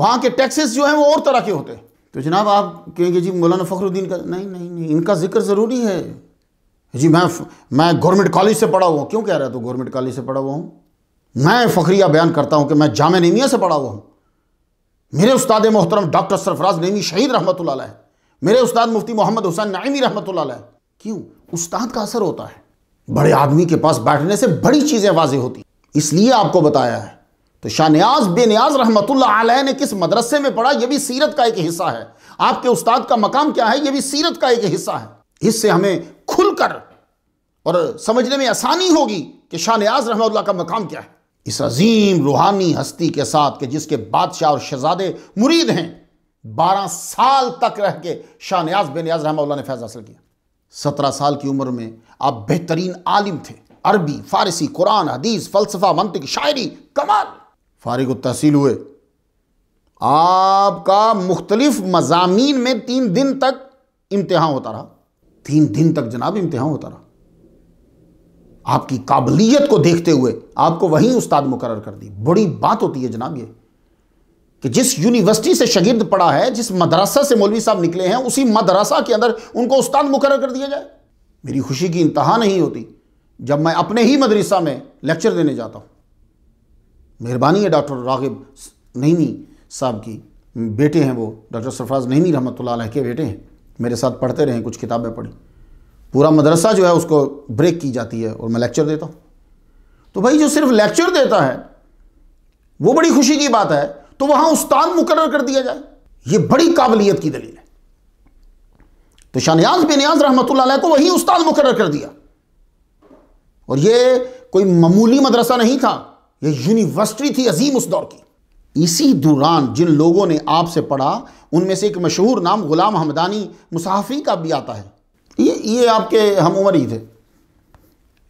वहां के टैक्सेस जो हैं वो और तरह के होते हैं तो जनाब आप कहेंगे जी मौलाना फखरुद्दीन का नहीं नहीं नहीं इनका जिक्र ज़रूरी है जी मैं मैं गवर्नमेंट कॉलेज से पढ़ा हुआ हूँ क्यों कह रहा है तू गवर्नमेंट कॉलेज से पढ़ा हुआ हूँ मैं फ़खरिया बयान करता हूँ कि मैं जाम नेमिया से पढ़ा हुआ हूँ मेरे उस्ताद मोहतरम डॉक्टर सरफराज नेमी शहीद रहमत है मेरे उस्ताद मुफ्ती मोहम्मद हुसैन नईमी रहमत है क्यों उस्ताद का असर होता है बड़े आदमी के पास बैठने से बड़ी चीज़ें वाजे होती इसलिए आपको बताया है तो शाहनयाज बेनियाज रहमत ने किस मदरसे में पढ़ा यह भी सीरत का एक हिस्सा है आपके उस्ताद का मकाम क्या है यह भी सीरत का एक हिस्सा है इससे हमें खुलकर और समझने में आसानी होगी कि शाह नयाज रहमल्ला का मकाम क्या है इस अजीम रूहानी हस्ती के साथ के जिसके बादशाह और शहजादे मुरीद हैं बारह साल तक रह के शाह बे बेनियाज रहमल्ला ने फैज़ हासिल किया सत्रह साल की उम्र में आप बेहतरीन आलिम थे अरबी फारसी कुरान हदीस फलसफा मंतिक शायरी कमाल फारिग तहसील हुए आपका मुख्तलिफ मजामी में तीन दिन तक इम्तहा होता रहा तीन दिन तक जनाब इम्तहा होता रहा आपकी काबिलियत को देखते हुए आपको वहीं उस्ताद मुकर कर दी बड़ी बात होती है जनाब ये कि जिस यूनिवर्सिटी से शगिर्द पड़ा है जिस मदरसा से मौलवी साहब निकले हैं उसी मदरसा के अंदर उनको उस्ताद मुकर कर दिया जाए मेरी खुशी की इंतहा नहीं होती जब मैं अपने ही मदरसा में लेक्चर देने जाता हूं मेहरबानी है डॉक्टर रागिब नईमी साहब की बेटे हैं वो डॉक्टर सरफराज नईमी रहमत के बेटे हैं मेरे साथ पढ़ते रहें कुछ किताबें पढ़ी पूरा मदरसा जो है उसको ब्रेक की जाती है और मैं लेक्चर देता हूँ तो भाई जो सिर्फ लेक्चर देता है वो बड़ी खुशी की बात है तो वहाँ उस्ताद मुकर कर दिया जाए ये बड़ी काबिलियत की दलील है तो शाहनयाज बेनियाज रहमत को वही उस्ताद मुकर कर दिया और ये कोई मामूली मदरसा नहीं था ये यूनिवर्सिटी थी अजीम उस दौर की इसी दौरान जिन लोगों ने आपसे पढ़ा उनमें से एक मशहूर नाम ग़ुलाम हमदानी मुसाफी का भी आता है ये ये आपके हम उम्र ही थे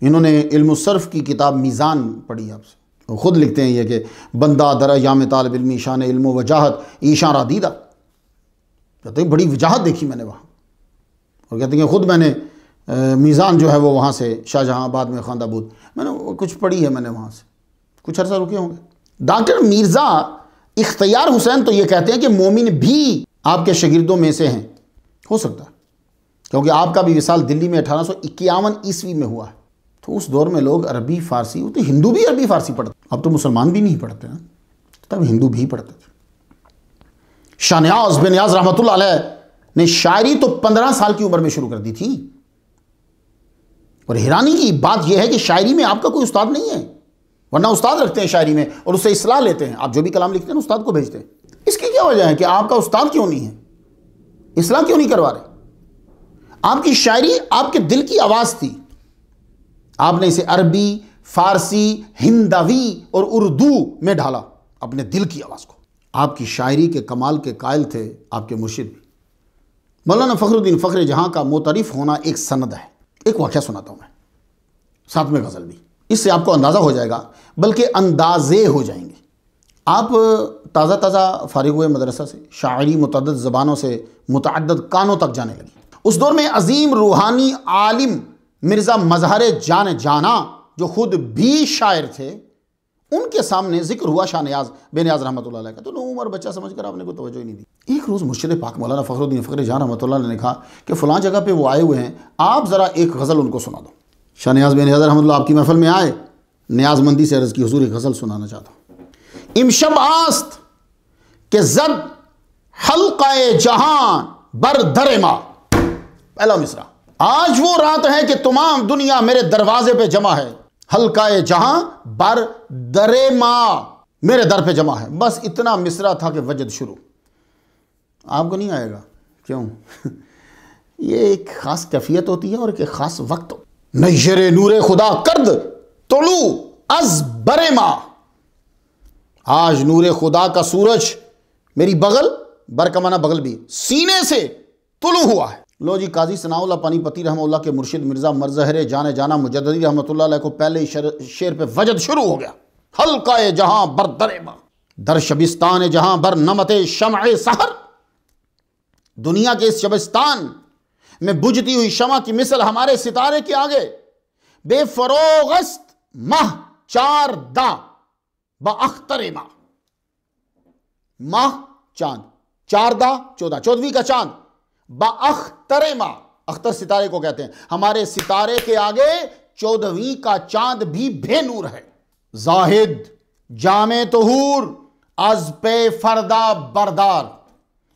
इन्होंने इल्मसर्फ़ की किताब मीज़ान पढ़ी आपसे ख़ुद लिखते हैं ये कि बंदा दरा याम तालब इलमी ईशान इल्म वजाहत ईशान दीदा कहते हैं बड़ी वजाहत देखी मैंने वहाँ और कहते हैं कि ख़ुद मैंने मीज़ान जो है वो वहाँ से शाहजहाँ आबाद में खानदाबूद मैंने कुछ पढ़ी है मैंने वहाँ से कुछ अर्सा रुके होंगे डॉक्टर मिर्ज़ा इख्तियार हुसैन तो ये कहते हैं कि मोमिन भी आपके शगिर्दों में से हैं हो सकता क्योंकि आपका भी विशाल दिल्ली में अठारह सौ इक्यावन ईस्वी में हुआ है तो उस दौर में लोग अरबी फ़ारसी तो हिंदू भी अरबी फ़ारसी पढ़ते अब तो मुसलमान भी नहीं पढ़ते ना तब हिंदू भी पढ़ते थे शाहनियाज बेनियाज रहमत ने शायरी तो पंद्रह साल की उम्र में शुरू कर दी थी और हैरानी की बात यह है कि शायरी में आपका कोई उस्ताद नहीं है वरना उस्ताद रखते हैं शायरी में और उससे इसलाह लेते हैं आप जो भी कलाम लिखते हैं उस्ताद को भेजते हैं इसकी क्या वजह है कि आपका उस्ताद क्यों नहीं है इसलाह क्यों नहीं करवा रहे आपकी शायरी आपके दिल की आवाज़ थी आपने इसे अरबी फारसी हिंदवी और उर्दू में ढाला अपने दिल की आवाज़ को आपकी शायरी के कमाल के कायल थे आपके मुर्शिद भी मौलाना फ़खरुद्दीन फखरे जहाँ का मोतरफ होना एक सनद है एक वाक़ सुनाता हूँ मैं साथ में गज़ल भी इससे आपको अंदाज़ा हो जाएगा बल्कि अंदाजे हो जाएंगे आप ताज़ा ताज़ा फारिग हुए मदरसा से शायरी मतद ज़बानों से मतद कानों तक जाने लगी उस दौर में अजीम रूहानी आलिम मिर्ज़ा मजहर जान जाना जो खुद भी शायर थे उनके सामने जिक्र हुआ शाह नयाज बेनियाज रहमत का तो नो उम्र बच्चा समझ कर आपने को तोज्जो ही नहीं दी एक रोज़ मुर्शद पाक मौलाना फ़खरुद्दीन फ़खर जहाँ रहमत ने कहा कि फ़लाँ जगह पर वो आए हुए हैं आप ज़रा एक गज़ल उनको सुना दो शाह न्याज बिन हज़र अहमद आपकी महफल में आए न्याजमंदी से अर्ज़ की हजूरी गज़ल सुनाना चाहता हूँ इमशब आस्त के जद हल्का जहां बर दर माँ पहला मिसरा आज वो रात है कि तमाम दुनिया मेरे दरवाजे पे जमा है हल्का जहां बर दरे माँ मेरे दर पे जमा है बस इतना मिसरा था कि वजद शुरू आपको नहीं आएगा क्यों ये एक ख़ास कैफियत होती है और एक ख़ास वक्त नशर नूर खुदा कर्द तलू अज बरे माँ आज नूर खुदा का सूरज मेरी बगल बर बगल भी सीने से तुलू हुआ है लो जी काजी सनाउल्ला पानीपति रहमल्ला के मुर्शिद मिर्ज़ा मरजहरे जाने जाना मुजदी रहमत को पहले ही शेर पे वजद शुरू हो गया हल्का जहां बर दरेबा दर शबिस्तान जहां बर नमत शम सहर दुनिया के इस शबिस्तान में बुझती हुई शमा की मिसल हमारे सितारे के आगे बेफरोगस्त माह चार दा बख्तरे माह माह चांद चार दा चौदह चौदहवीं का चांद बख्तरे माह अख्तर सितारे को कहते हैं हमारे सितारे के आगे चौदहवीं का चांद भी भेनूर है जाहिद जाम अज पे फरदा बरदार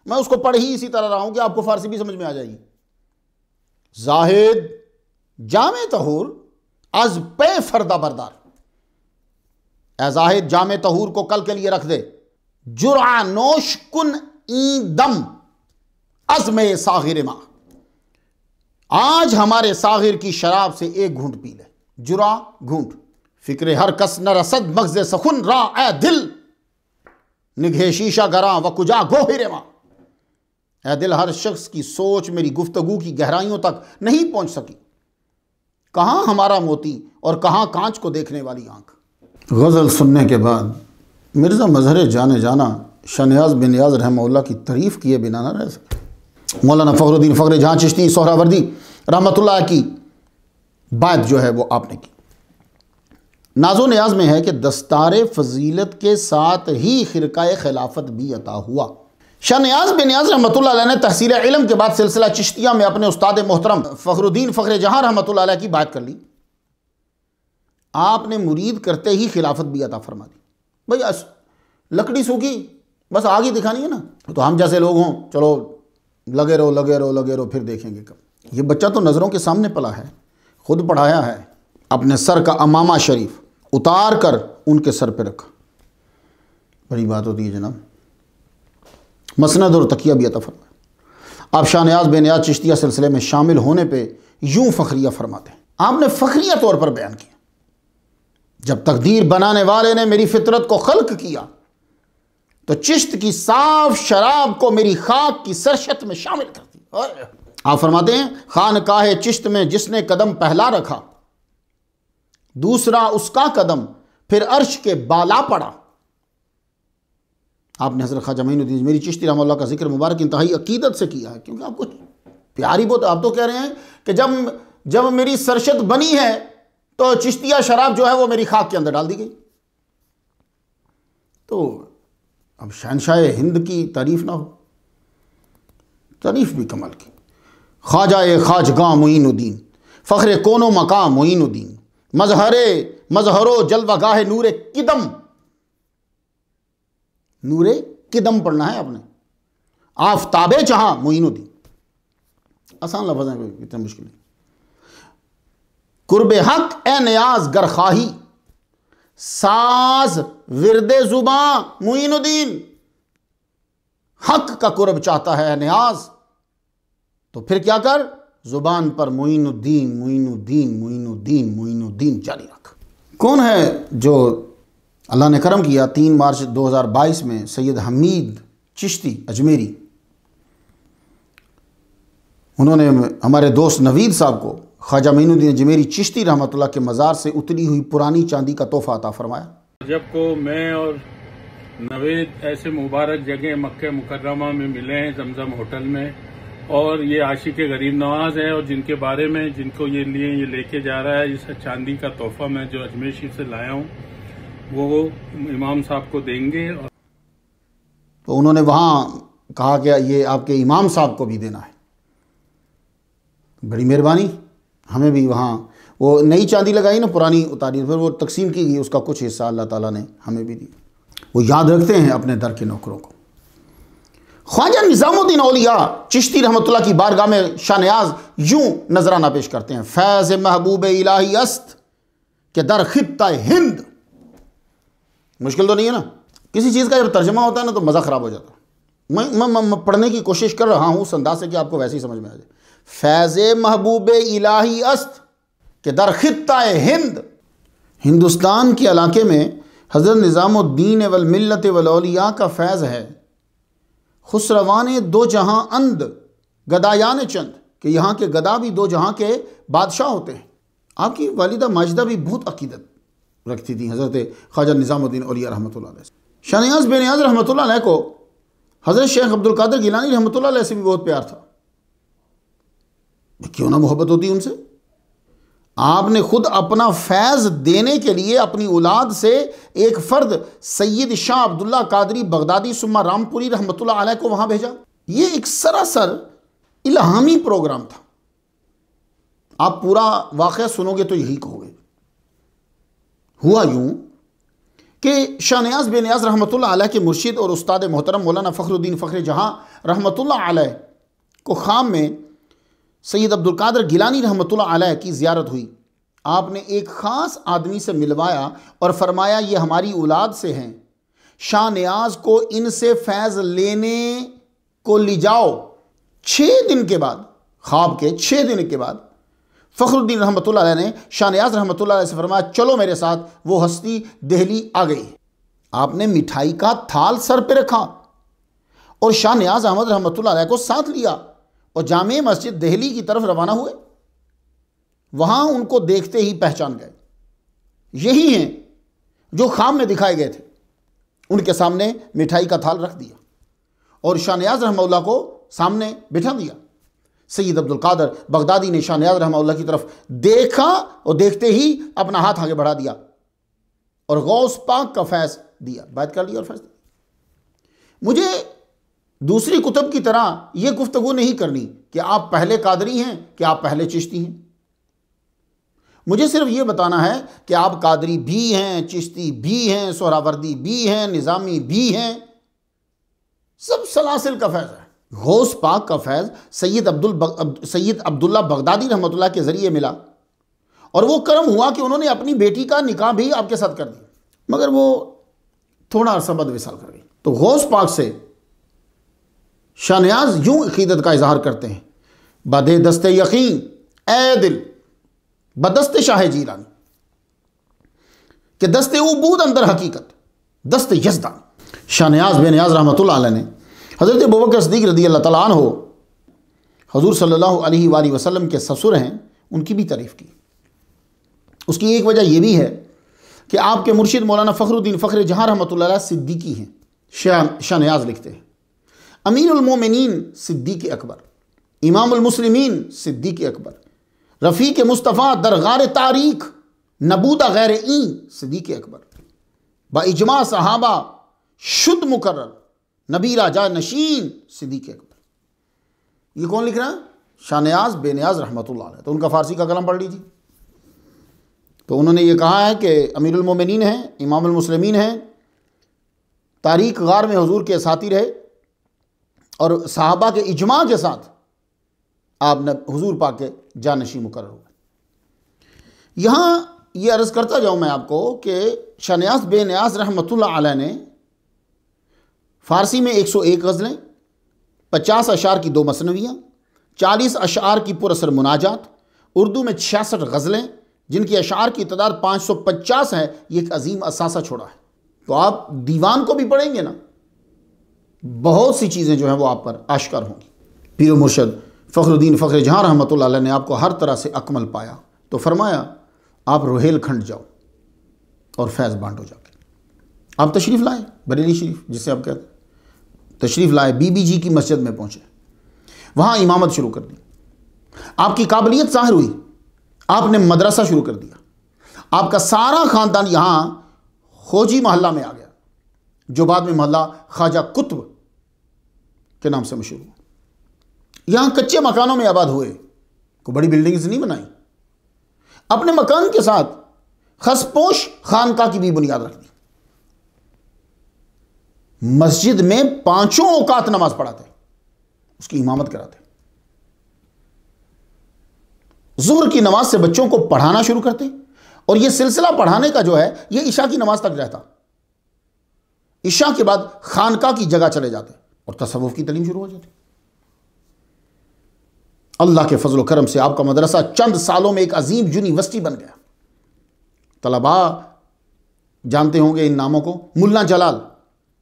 मैं उसको पढ़ ही इसी तरह रहा हूं कि आपको फारसी भी समझ में आ जाएगी जाहिद जाम तहूर अज पे फर्दा बरदार ए जाहिद जाम तहूर को कल के लिए रख दे जुरा नोश कुन दम अजमे सागिर माँ आज हमारे सागिर की शराब से एक घूंट पी ले जुरा घूंट फिक्र हर कस न रसद मगज सखुन रा ए दिल निघे शीशा गरा व कुजा गोहिरे माँ दिल हर शख्स की सोच मेरी गुफ्तगु की गहराइयों तक नहीं पहुंच सकी कहाँ हमारा मोती और कहाँ कांच को देखने वाली आंख गज़ल सुनने के बाद मिर्ज़ा मजहर जाने जाना शनियाज बिन नियाज की तारीफ़ किए बिना ना रह सके मौलाना फ़खरुद्दीन फ़खर जहाँ चिश्ती सोहरावर्दी रहमतुल्लाह की बात जो है वो आपने की नाजो न्याज में है कि दस्तार फजीलत के साथ ही ख़िरका खिलाफत भी अता हुआ बे बेनियाज रहमत ने तहसील इलम के बाद सिलसिला चिश्तिया में अपने उस्ताद मोहतरम फ़खरुद्दीन फ़खर जहां रहमत की बात कर ली आपने मुरीद करते ही खिलाफत भी अता फरमा दी भाई लकड़ी सूखी बस आग ही दिखानी है ना तो हम जैसे लोग हों चलो लगे रहो लगे रहो लगे रहो फिर देखेंगे कब ये बच्चा तो नज़रों के सामने पला है खुद पढ़ाया है अपने सर का अमामा शरीफ उतार कर उनके सर पर रखा बड़ी बात होती है जनाब मसंद और तकिया भी अता फरमाए आप बे बेनयाज चिश्तिया सिलसिले में शामिल होने पर यूँ फ़खरिया फरमाते हैं आपने फ़खरिया तौर पर बयान किया जब तकदीर बनाने वाले ने मेरी फितरत को खल्क किया तो चिश्त की साफ शराब को मेरी खाक की सरशत में शामिल कर दी आप फरमाते हैं खान काहे चिश्त में जिसने कदम पहला रखा दूसरा उसका कदम फिर अर्श के बाला पड़ा आपने हजरत खा महीनुद्दीन मेरी चिश्ती रहमल्ला का जिक्र मुबारक इंतहाई अकीदत से किया है क्योंकि आपको प्यारी बहुत आप तो कह रहे हैं कि जब जब मेरी सरशत बनी है तो चिश्तिया शराब जो है वो मेरी खाक के अंदर डाल दी गई तो अब शहनशाह हिंद की तारीफ ना हो तारीफ भी कमल की ख्वाजा खाज गां उद्दीन फ़ख्र कोनो मकाम उद्दीन मजहर मजहरो जलवा गाहे नूरे किदम नूरे किदम पढ़ना है आपने आफताबे चाह मोइनुद्दीन आसान लफज है इतना मुश्किल नहीं कुर्ब हक ए नयाज गरखाही साज विरदे जुबा मोइनुद्दीन हक का कुर्ब चाहता है नयाज तो फिर क्या कर जुबान पर मोइनुद्दीन मोइनुद्दीन मोइनुद्दीन मोइनुद्दीन जारी रख कौन है जो अल्लाह ने करम किया तीन मार्च 2022 में सैयद हमीद चिश्ती अजमेरी उन्होंने हमारे दोस्त नवीद साहब को ख्वाजा मीनुद्दीन अजमेरी चिश्ती रहमत के मज़ार से उतरी हुई पुरानी चांदी का तोहफा अता फरमाया जब को मैं और नवीद ऐसे मुबारक जगह मक्के मुकर्रमा में मिले हैं जमजम होटल में और ये आशिक गरीब नवाज है और जिनके बारे में जिनको ये लिए ये लेके जा रहा है इस चांदी का तोहफा मैं जो अजमेर शरीफ से लाया हूँ वो इमाम साहब को देंगे और तो उन्होंने वहाँ कहा कि ये आपके इमाम साहब को भी देना है बड़ी मेहरबानी हमें भी वहाँ वो नई चांदी लगाई ना पुरानी उतारी फिर वो तकसीम की गई उसका कुछ हिस्सा अल्लाह ताला ने हमें भी दी वो याद रखते हैं अपने दर के नौकरों को ख्वाजा निज़ामुद्दीन औलिया चिश्ती रहमतुल्लाह की बारगाह में शाहनयाज यूं नजराना पेश करते हैं फैज़ महबूब इलाही अस्त के दर खिता हिंद मुश्किल तो नहीं है ना किसी चीज़ का जब तर्जमा होता है ना तो मज़ा ख़राब हो जाता मैं मैं, मैं पढ़ने की कोशिश कर रहा हूँ उस अंदाज से कि आपको वैसे ही समझ में आ जाए फैज़ महबूब इलाही अस्त के दर ख़त्ता हिंद हिंदुस्तान के इलाके में हज़रत निज़ामुद्दीन वलमिल्लत वलौलिया का फैज़ है खुसरवान दो जहाँ अंद गदायान चंद कि यहाँ के गदा भी दो जहाँ के बादशाह होते हैं आपकी वालिदा माजदा भी बहुत अकीदत रखती थी हज़रत ख्वाजा निज़ामुद्दीन औलिया रहमत शाहनियाज बेनियाज रहमत को हज़रत शेख अब्दुल कादर गिलानी रहमत से भी बहुत प्यार था क्यों ना मोहब्बत होती उनसे आपने खुद अपना फैज़ देने के लिए अपनी औलाद से एक फ़र्द सैयद शाह अब्दुल्ला कादरी बगदादी सुम्मा रामपुरी रहमत को वहां भेजा यह एक सरासर इलाहामी प्रोग्राम था आप पूरा वाक़ सुनोगे तो यही कहोगे हुआ यूँ कि शाहनयाज बेनियाज रहमत आल के मुर्शीद और उस्ताद मोहतरम मौलाना फ़खरुद्दीन फ़खर जहाँ रहमत आल को ख़ाम में सैद अब्दुल्कर गिलानी रहमत आल की ज़्यारत हुई आपने एक ख़ास आदमी से मिलवाया और फरमाया ये हमारी औलाद से हैं शाह न्याज को इनसे फैज़ लेने को ले जाओ छः दिन के बाद ख्वाब के छः दिन के बाद फ़खरुद्दीन रहमत ने शाहनयाज रहमत से फरमाया चलो मेरे साथ वो हस्ती दहली आ गई आपने मिठाई का थाल सर पर रखा और शाहनयाज अहमद रहमत को साथ लिया और जाम मस्जिद दहली की तरफ रवाना हुए वहां उनको देखते ही पहचान गए यही हैं जो खाम में दिखाए गए थे उनके सामने मिठाई का थाल रख दिया और शाहनयाज रहमत को सामने बिठा दिया अब्दुल कादर बगदादी ने शाह याद की तरफ देखा और देखते ही अपना हाथ आगे बढ़ा दिया और गौस पाक का फैस दिया बात कर लिया और फैस मुझे दूसरी कुतुब की तरह यह गुफ्तगु नहीं करनी कि आप पहले कादरी हैं कि आप पहले चिश्ती हैं मुझे सिर्फ यह बताना है कि आप कादरी भी हैं चिश्ती भी हैं सोहरावर्दी भी हैं निज़ामी भी हैं सब सलासिल का फैज़ है गौस पाक का फैज़ सैयद अब्दुल सैयद अब्दुल्ला बगदादी रहमत के ज़रिए मिला और वो कर्म हुआ कि उन्होंने अपनी बेटी का निकाह भी आपके साथ कर दिया मगर वो थोड़ा अरसा बद कर गई तो गौस पाक से शानियाज यूं अकीदत का इजहार करते हैं बदे दस्ते यकीन ए दिल बदस्ते शाह जीरानी के दस्ते उबूद अंदर हकीकत दस्ते यजदान शाहनयाज बेनियाज रहमत ने हज़रत बबक सदीक रदी अल्लाह तला हो हजूर सल्ला वसलम के ससुर हैं उनकी भी तारीफ़ की उसकी एक वजह यह भी है कि आपके मुर्शिद मौलाना फ़खरुद्दीन फ़खर जहाँ रहमत सिद्दीकी हैं शाह न्याज लिखते हैं अमीरमिन सिद्दीक अकबर इमामसलिमिन सिद्दीक अकबर रफ़ीक मुस्तफ़ा दरगार तारीख नबूदा गैर ई सिद्दीक अकबर बजमा सहाबा शुद्ध मुकर्र नबी राजा नशीन सिद्दीक अकबर ये कौन लिख रहा है शाहनयाज बेनियाज रहमत तो उनका फ़ारसी का कलम पढ़ लीजिए तो उन्होंने ये कहा है कि अमीरमिन हैं इमामसलमिन हैं तारीख गार में हजूर के साथी रहे और साहबा के इजमा के साथ आप हजूर पा के जानशी मुकर हो यहाँ ये यह अर्ज़ करता जाऊँ मैं आपको कि शनयास बेनियास रहमत ने फारसी में 101 गज़लें पचास अशार की दो मसनवियाँ चालीस अशार की पुरसर मुनाजात उर्दू में छियासठ गज़लें जिनकी अशार की तदाद 550 है ये एक अजीम असासा छोड़ा है तो आप दीवान को भी पढ़ेंगे ना बहुत सी चीज़ें जो हैं वो आप पर आश्कार होंगी पीर मुर्शद फ़खरुद्दीन फख्र जहाँ रहमत ने आपको हर तरह से अकमल पाया तो फरमाया आप रोहेल खंड जाओ और फैज़ बांटो जाके आप तशरीफ़ लाए बरेली शरीफ जिसे आप कहते हैं तशरीफ़ लाए बीबी जी की मस्जिद में पहुँचे वहाँ इमामत शुरू कर दी आपकी काबिलियत ज़ाहिर हुई आपने मदरसा शुरू कर दिया आपका सारा ख़ानदान यहाँ खोजी मोहल्ला में आ गया जो बाद में मोहल्ला ख्वाजा कुतुब के नाम से मशहूर हुआ यहाँ कच्चे मकानों में आबाद हुए को बड़ी बिल्डिंग्स नहीं बनाई अपने मकान के साथ खसपोश खानका की भी बुनियाद रख दी मस्जिद में पांचों औकात नमाज पढ़ाते उसकी इमामत कराते जुहर की नमाज से बच्चों को पढ़ाना शुरू करते और यह सिलसिला पढ़ाने का जो है यह ईशा की नमाज तक रहता ईशा के बाद खानका की जगह चले जाते और तस्वुफ की तलीम शुरू हो जाती अल्लाह के फजल करम से आपका मदरसा चंद सालों में एक अजीम यूनिवर्सिटी बन गया तलबा जानते होंगे इन नामों को मुल्ला जलाल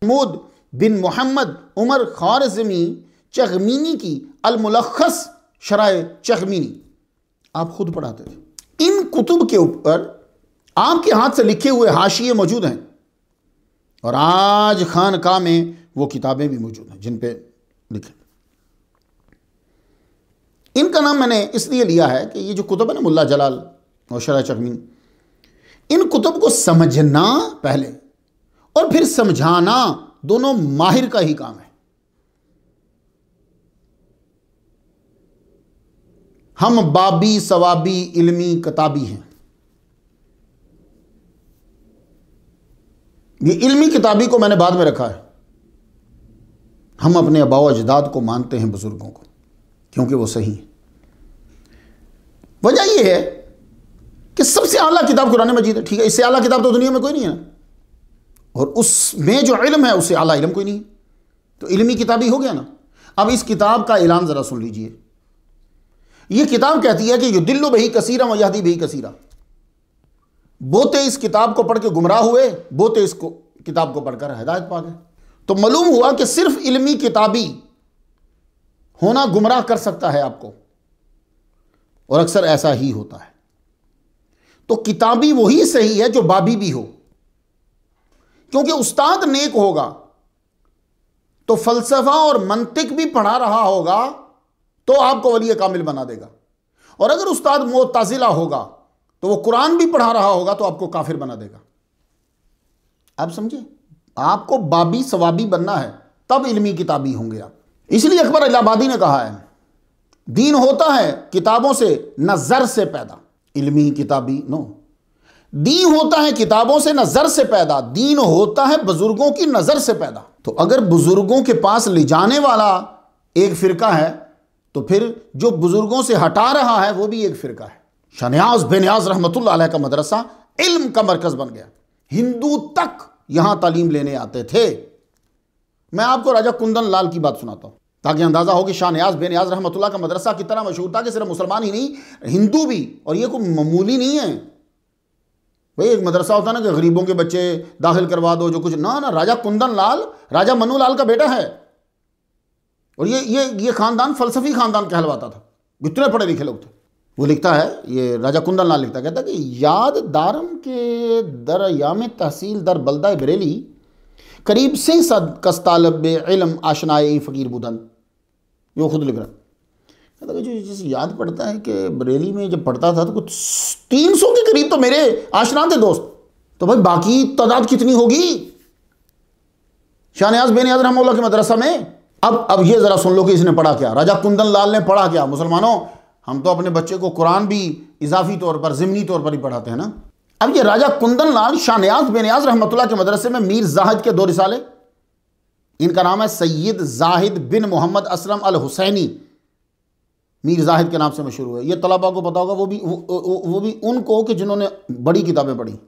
महमूद बिन मोहम्मद उमर खारजमी चगमीनी की अलमुलखस शराय चगमीनी आप खुद पढ़ाते थे इन कुतुब के ऊपर आपके हाथ से लिखे हुए हाशिए मौजूद हैं और आज खानका में वो किताबें भी मौजूद हैं जिन पे लिखे इनका नाम मैंने इसलिए लिया है कि ये जो कुतुब है ना मुला जलाल और शरा चकमीन इन कुतुब को समझना पहले और फिर समझाना दोनों माहिर का ही काम है हम बाबी सवाबी इल्मी किताबी हैं ये इल्मी किताबी को मैंने बाद में रखा है हम अपने अबाव अजदाद को मानते हैं बुज़ुर्गों को क्योंकि वो सही है वजह यह है कि सबसे आला किताब कुरान मजीद है ठीक है इससे आला किताब तो दुनिया में कोई नहीं है और उसमें जो इलम है उससे आला इलम कोई नहीं तो इलमी किताब ही हो गया ना अब इस किताब का ऐलान ज़रा सुन लीजिए यह किताब कहती है कि यो दिल्लो बही कसीरा वहदी बही कसीरा बोते इस किताब को पढ़ के गुमराह हुए बोते इसको किताब को पढ़कर हदायत पा गए तो मालूम हुआ कि सिर्फ इलमी किताबी होना गुमराह कर सकता है आपको और अक्सर ऐसा ही होता है तो किताबी वही सही है जो बाबी भी हो क्योंकि उस्ताद नेक होगा तो फलसफा और मंतिक भी पढ़ा रहा होगा तो आपको वली कामिल बना देगा और अगर उस्ताद मोताजिला होगा तो वो कुरान भी पढ़ा रहा होगा तो आपको काफिर बना देगा आप समझे आपको बाबी सवाबी बनना है तब इलमी किताबी होंगे आप इसलिए अकबर इलाहाबादी ने कहा है दीन होता है किताबों से न जर से पैदा इलमी किताबी नो दी होता है किताबों से नजर से पैदा दीन होता है बुजुर्गों की नजर से पैदा तो अगर बुजुर्गों के पास ले जाने वाला एक फिरका है तो फिर जो बुजुर्गों से हटा रहा है वो भी एक फिरका है शनियाज बेनियाज रहमत का मदरसा इल्म का मरकज बन गया हिंदू तक यहां तालीम लेने आते थे मैं आपको राजा कुंदन लाल की बात सुनाता हूं ताकि अंदाजा हो कि शाहनियाज बेनियाज रहमतुल्ला का मदरसा कितना मशहूर था कि सिर्फ मुसलमान ही नहीं हिंदू भी और ये कोई मामूली नहीं है भाई एक मदरसा होता ना कि गरीबों के बच्चे दाखिल करवा दो जो कुछ ना ना राजा कुंदन लाल राजा मनु लाल का बेटा है और ये ये ये खानदान फलसफी खानदान कहलवाता था इतने पढ़े लिखे लोग थे वो लिखता है ये राजा कुंदन लाल लिखता कहता कि याद दारम के दर याम तहसील दर बलदा बरेली करीब से सद कस्तालब इलम आशनाए फ़कीर बुदन ये खुद लिख रहा लगा तो जो जैसे याद पड़ता है कि बरेली में जब पढ़ता था तो कुछ तीन सौ के करीब तो मेरे आशना थे दोस्त तो भाई बाकी तादाद कितनी होगी शाहनयाज बेनियाज रहमोल्ला के मदरसा में अब अब ये ज़रा सुन लो कि इसने पढ़ा क्या राजा कुंदन लाल ने पढ़ा क्या मुसलमानों हम तो अपने बच्चे को कुरान भी इजाफी तौर पर जिमनी तौर पर ही पढ़ाते हैं ना अब ये राजा कुंदन लाल शाहनयाज बेनियाज रहमतुल्ला के मदरसे में मीर जाहिद के दो रिसाले इनका नाम है सैयद जाहिद बिन मोहम्मद असलम अल हुसैनी मीर जाहिद के नाम से मशहूर हुए ये तलबा को पता होगा वो भी वो, वो वो भी उनको कि जिन्होंने बड़ी किताबें पढ़ी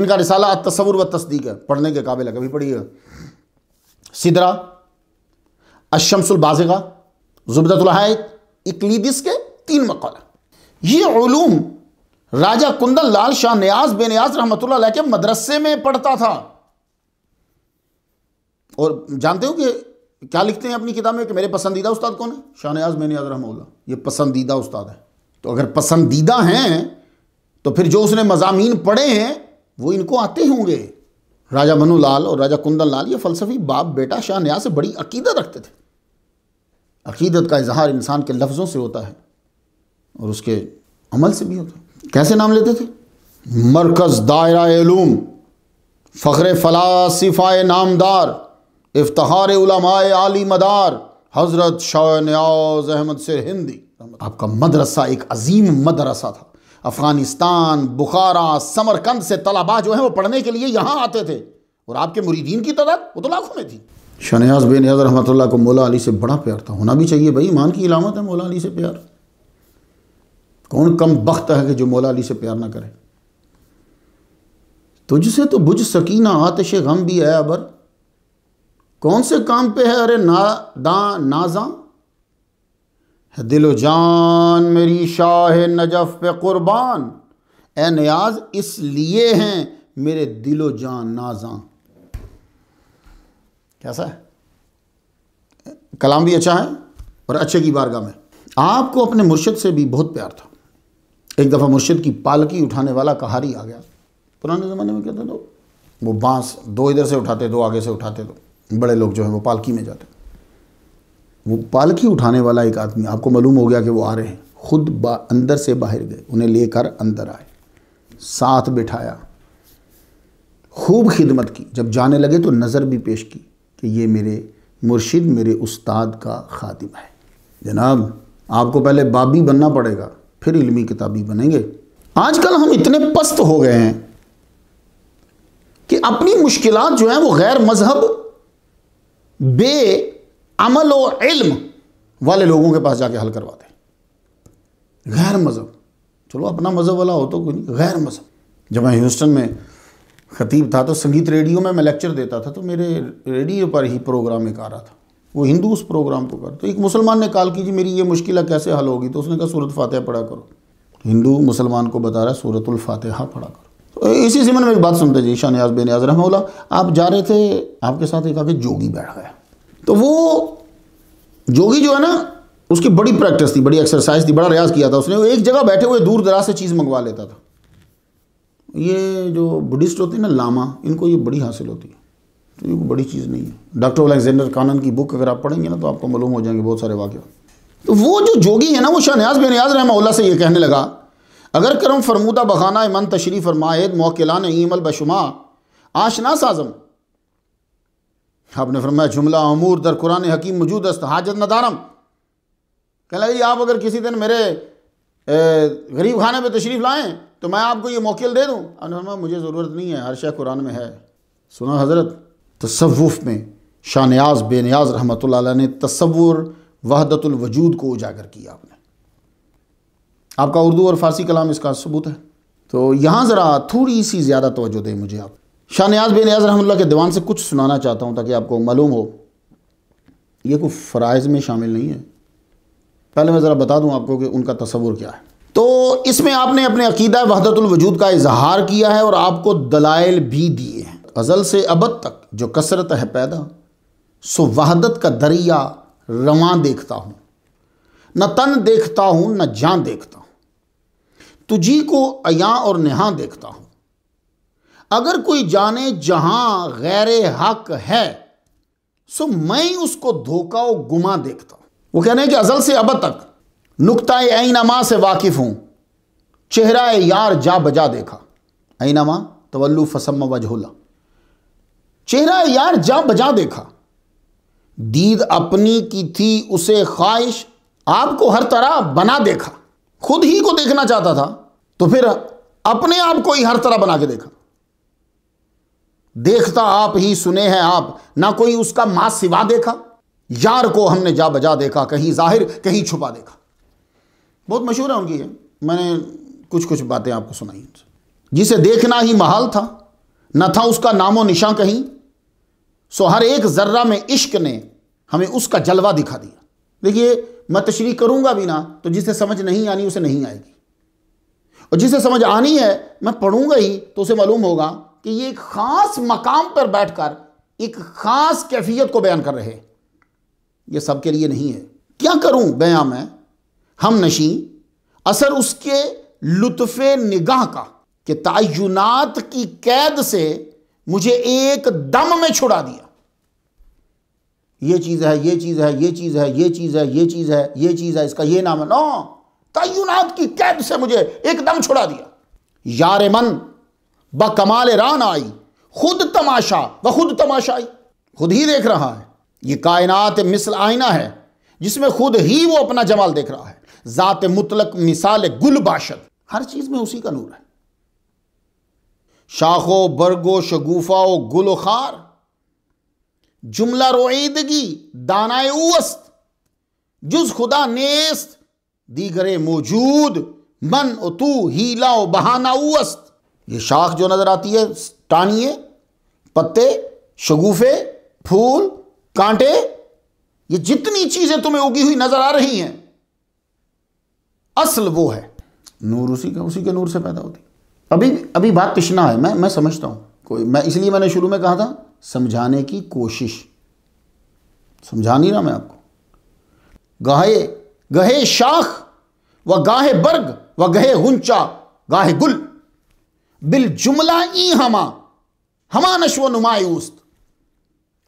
इनका रिसाला तस्वुर व तस्दीक है पढ़ने के काबिल है कभी पढ़िएगा सिदरा अशमसुल अशमसुलबाजगा जुबदतुल्हायत इकलीदिस के तीन मकौल ये ूम राजा कुंदन लाल शाह न्याज बेनियाज रहमत के मदरसे में पढ़ता था और जानते हो कि क्या लिखते हैं अपनी किताब में कि मेरे पसंदीदा उस्ताद कौन है शाहनयाज मेनियाज रहमोल्ला ये पसंदीदा उस्ताद है तो अगर पसंदीदा हैं तो फिर जो उसने मजामी पढ़े हैं वो इनको आते होंगे राजा मनु लाल और राजा कुंदन लाल ये फ़लसफ़ी बाप बेटा शाहनयाज से बड़ी अकीदत रखते थे अकीदत का इजहार इंसान के लफ्ज़ों से होता है और उसके अमल से भी होता है कैसे नाम लेते थे मरकज़ दायरा एलूम फ़ख्र फलासफ़ा नामदार इफ्तार आली मदार हज़रत शाह न्याज अहमद से हिंदी आपका मदरसा एक अजीम मदरसा था अफ़गानिस्तान बुखारा समरकंद से तलाबा जो है वो पढ़ने के लिए यहाँ आते थे और आपके मुरीदीन की तादाद वो तो लाखों में थी शनयाज बे नज़र रहमत को मौला अली से बड़ा प्यार था होना भी चाहिए भाई ईमान की इलामत है मौला अली से प्यार कौन कम वक्त है कि जो मौला अली से प्यार ना करे तुझसे तो बुझ सकीना आतश गम भी है अबर कौन से काम पे है अरे ना दा नाजा है दिलो जान मेरी शाह नजफ पे कुर्बान ए नयाज इसलिए हैं मेरे दिलो जान नाजा कैसा है कलाम भी अच्छा है और अच्छे की बारगाह में आपको अपने मुर्शिद से भी बहुत प्यार था एक दफ़ा मुर्शिद की पालकी उठाने वाला कहारी आ गया पुराने ज़माने में कहते थे वो बांस दो इधर से उठाते दो आगे से उठाते दो बड़े लोग जो हैं वो पालकी में जाते वो पालकी उठाने वाला एक आदमी आपको मालूम हो गया कि वो आ रहे हैं खुद अंदर से बाहर गए उन्हें लेकर अंदर आए साथ बिठाया खूब खिदमत की जब जाने लगे तो नज़र भी पेश की कि ये मेरे मुर्शिद मेरे उस्ताद का खातिब है जनाब आपको पहले बाबी बनना पड़ेगा फिर इल्मी किताबी बनेंगे आजकल हम इतने पस्त हो गए हैं कि अपनी मुश्किलात जो हैं वो गैर मज़हब बे अमल और इल्म वाले लोगों के पास जाके हल करवा दें गैर मज़हब चलो अपना मज़हब वाला हो तो कोई नहीं गैर मज़हब जब मैं ह्यूस्टन में खतीब था तो संगीत रेडियो में मैं लेक्चर देता था तो मेरे रेडियो पर ही प्रोग्राम एक आ रहा था वो हिंदू उस प्रोग्राम को कर तो एक मुसलमान ने कॉल की जी मेरी ये मुश्किल कैसे हल होगी तो उसने कहा सूरत फातह पढ़ा करो हिंदू मुसलमान को बता रहा है सूरतुल फातहा पढ़ा करो इसी सिमन में एक बात सुनते जी शाह न्याज बेनियाज रहमोला आप जा रहे थे आपके साथ एक आके जोगी बैठ गया तो वो जोगी जो है ना उसकी बड़ी प्रैक्टिस थी बड़ी एक्सरसाइज थी बड़ा रियाज किया था उसने एक जगह बैठे हुए दूर दराज से चीज़ मंगवा लेता था ये जो बुद्धिस्ट होते हैं ना लामा इनको ये बड़ी हासिल होती है तो ये बड़ी चीज़ नहीं है डॉक्टर अलेक्जेंडर कानन की बुक अगर आप पढ़ेंगे ना तो आपको मालूम हो जाएंगे बहुत सारे वाक्य तो वो जो जोगी है ना वो शाह न्याज बेनियाज रहमोला से ये कहने लगा अगर करम फरमूदा बखाना मन तशरीफ़ फरमायद मौकिलान ईमल बशुमा आशना साजम आपने फरमाया जुमला अमूर दर कुरान हकीम मौजूद अस्त हाजत नदारम कह लगे आप अगर किसी दिन मेरे गरीब खाने पर तशरीफ़ लाएँ तो मैं आपको ये मोकिल दे दूँ आपने फरमाया मुझे ज़रूरत नहीं है हर शह कुरान में है सुना हज़रत तसवुफ़ में शाह नयाज बेनियाज रहमत ने तस्वुर वहदतुलवजूद को उजागर किया आपका उर्दू और फ़ारसी कलाम इसका सबूत है तो यहाँ ज़रा थोड़ी सी ज़्यादा तोज्जो दें मुझे आप शाह न्याज बे नयाज रहमल्ला के दीवान से कुछ सुनाना चाहता हूँ ताकि आपको मालूम हो ये कोई फ़राइज़ में शामिल नहीं है पहले मैं ज़रा बता दूँ आपको कि उनका तस्वुर क्या है तो इसमें आपने अपने अकीदा वहदतुलवजूद का इजहार किया है और आपको दलाइल भी दिए हैं अज़ल से अबद तक जो कसरत है पैदा सो वहदत का दरिया रवान देखता हूँ न तन देखता हूँ न जान देखता हूँ तुझी को अया और नेहा देखता हूं अगर कोई जाने जहां गैर हक है सो मैं उसको धोखा और गुमा देखता हूं वो कहने कि अजल से अब तक नुकता नमा से वाकिफ़ हूं चेहरा यार जा बजा देखा ऐनामा तवल्लु फसम वजहोला चेहरा यार जा बजा देखा दीद अपनी की थी उसे ख्वाहिश आपको हर तरह बना देखा खुद ही को देखना चाहता था तो फिर अपने आप को ही हर तरह बना के देखा देखता आप ही सुने हैं आप ना कोई उसका मां सिवा देखा यार को हमने जा बजा देखा कहीं जाहिर कहीं छुपा देखा बहुत मशहूर है उनकी है मैंने कुछ कुछ बातें आपको सुनाई उनसे जिसे देखना ही महाल था न था उसका नामो निशा कहीं सो हर एक जर्रा में इश्क ने हमें उसका जलवा दिखा दिया देखिए मैं तशरी करूंगा भी ना तो जिसे समझ नहीं आनी उसे नहीं आएगी और जिसे समझ आनी है मैं पढ़ूंगा ही तो उसे मालूम होगा कि ये एक ख़ास मकाम पर बैठकर एक ख़ास कैफियत को बयान कर रहे ये सब के लिए नहीं है क्या करूं बया मैं हम नशी असर उसके लुत्फ़ निगाह का कि तयनात की कैद से मुझे एक दम में छुड़ा दिया ये चीज़ है ये चीज़ है ये चीज़ है ये चीज़ है ये चीज़ है ये चीज़ है इसका ये नाम है नो तयनात की कैद से मुझे एकदम छुड़ा दिया यार मन ब कमाल रान आई खुद तमाशा व खुद तमाशाई खुद ही देख रहा है ये कायनात मिसल आईना है जिसमें खुद ही वो अपना जमाल देख रहा है ज़ात मुतलक मिसाल गुल बाशद हर चीज़ में उसी का नूर है शाखो बरगो शगुफा गुल खार जुमला रोईदगी दानाए उस्त जुज खुदा नेस्त दीगरे मौजूद मन उतू हीला बहाना उवस्त ये शाख जो नज़र आती है टानिए पत्ते शगुफे फूल कांटे ये जितनी चीज़ें तुम्हें उगी हुई नज़र आ रही हैं असल वो है नूर उसी का उसी के नूर से पैदा होती अभी अभी बात पिछना है मैं मैं समझता हूं कोई मैं इसलिए मैंने शुरू में कहा था समझाने की कोशिश समझा नहीं रहा मैं आपको गाहे गहे शाख व गाहे बर्ग व गहे गुंचा गाहे गुल बिल जुमला ई हमा हमा नशो नुमायूस्त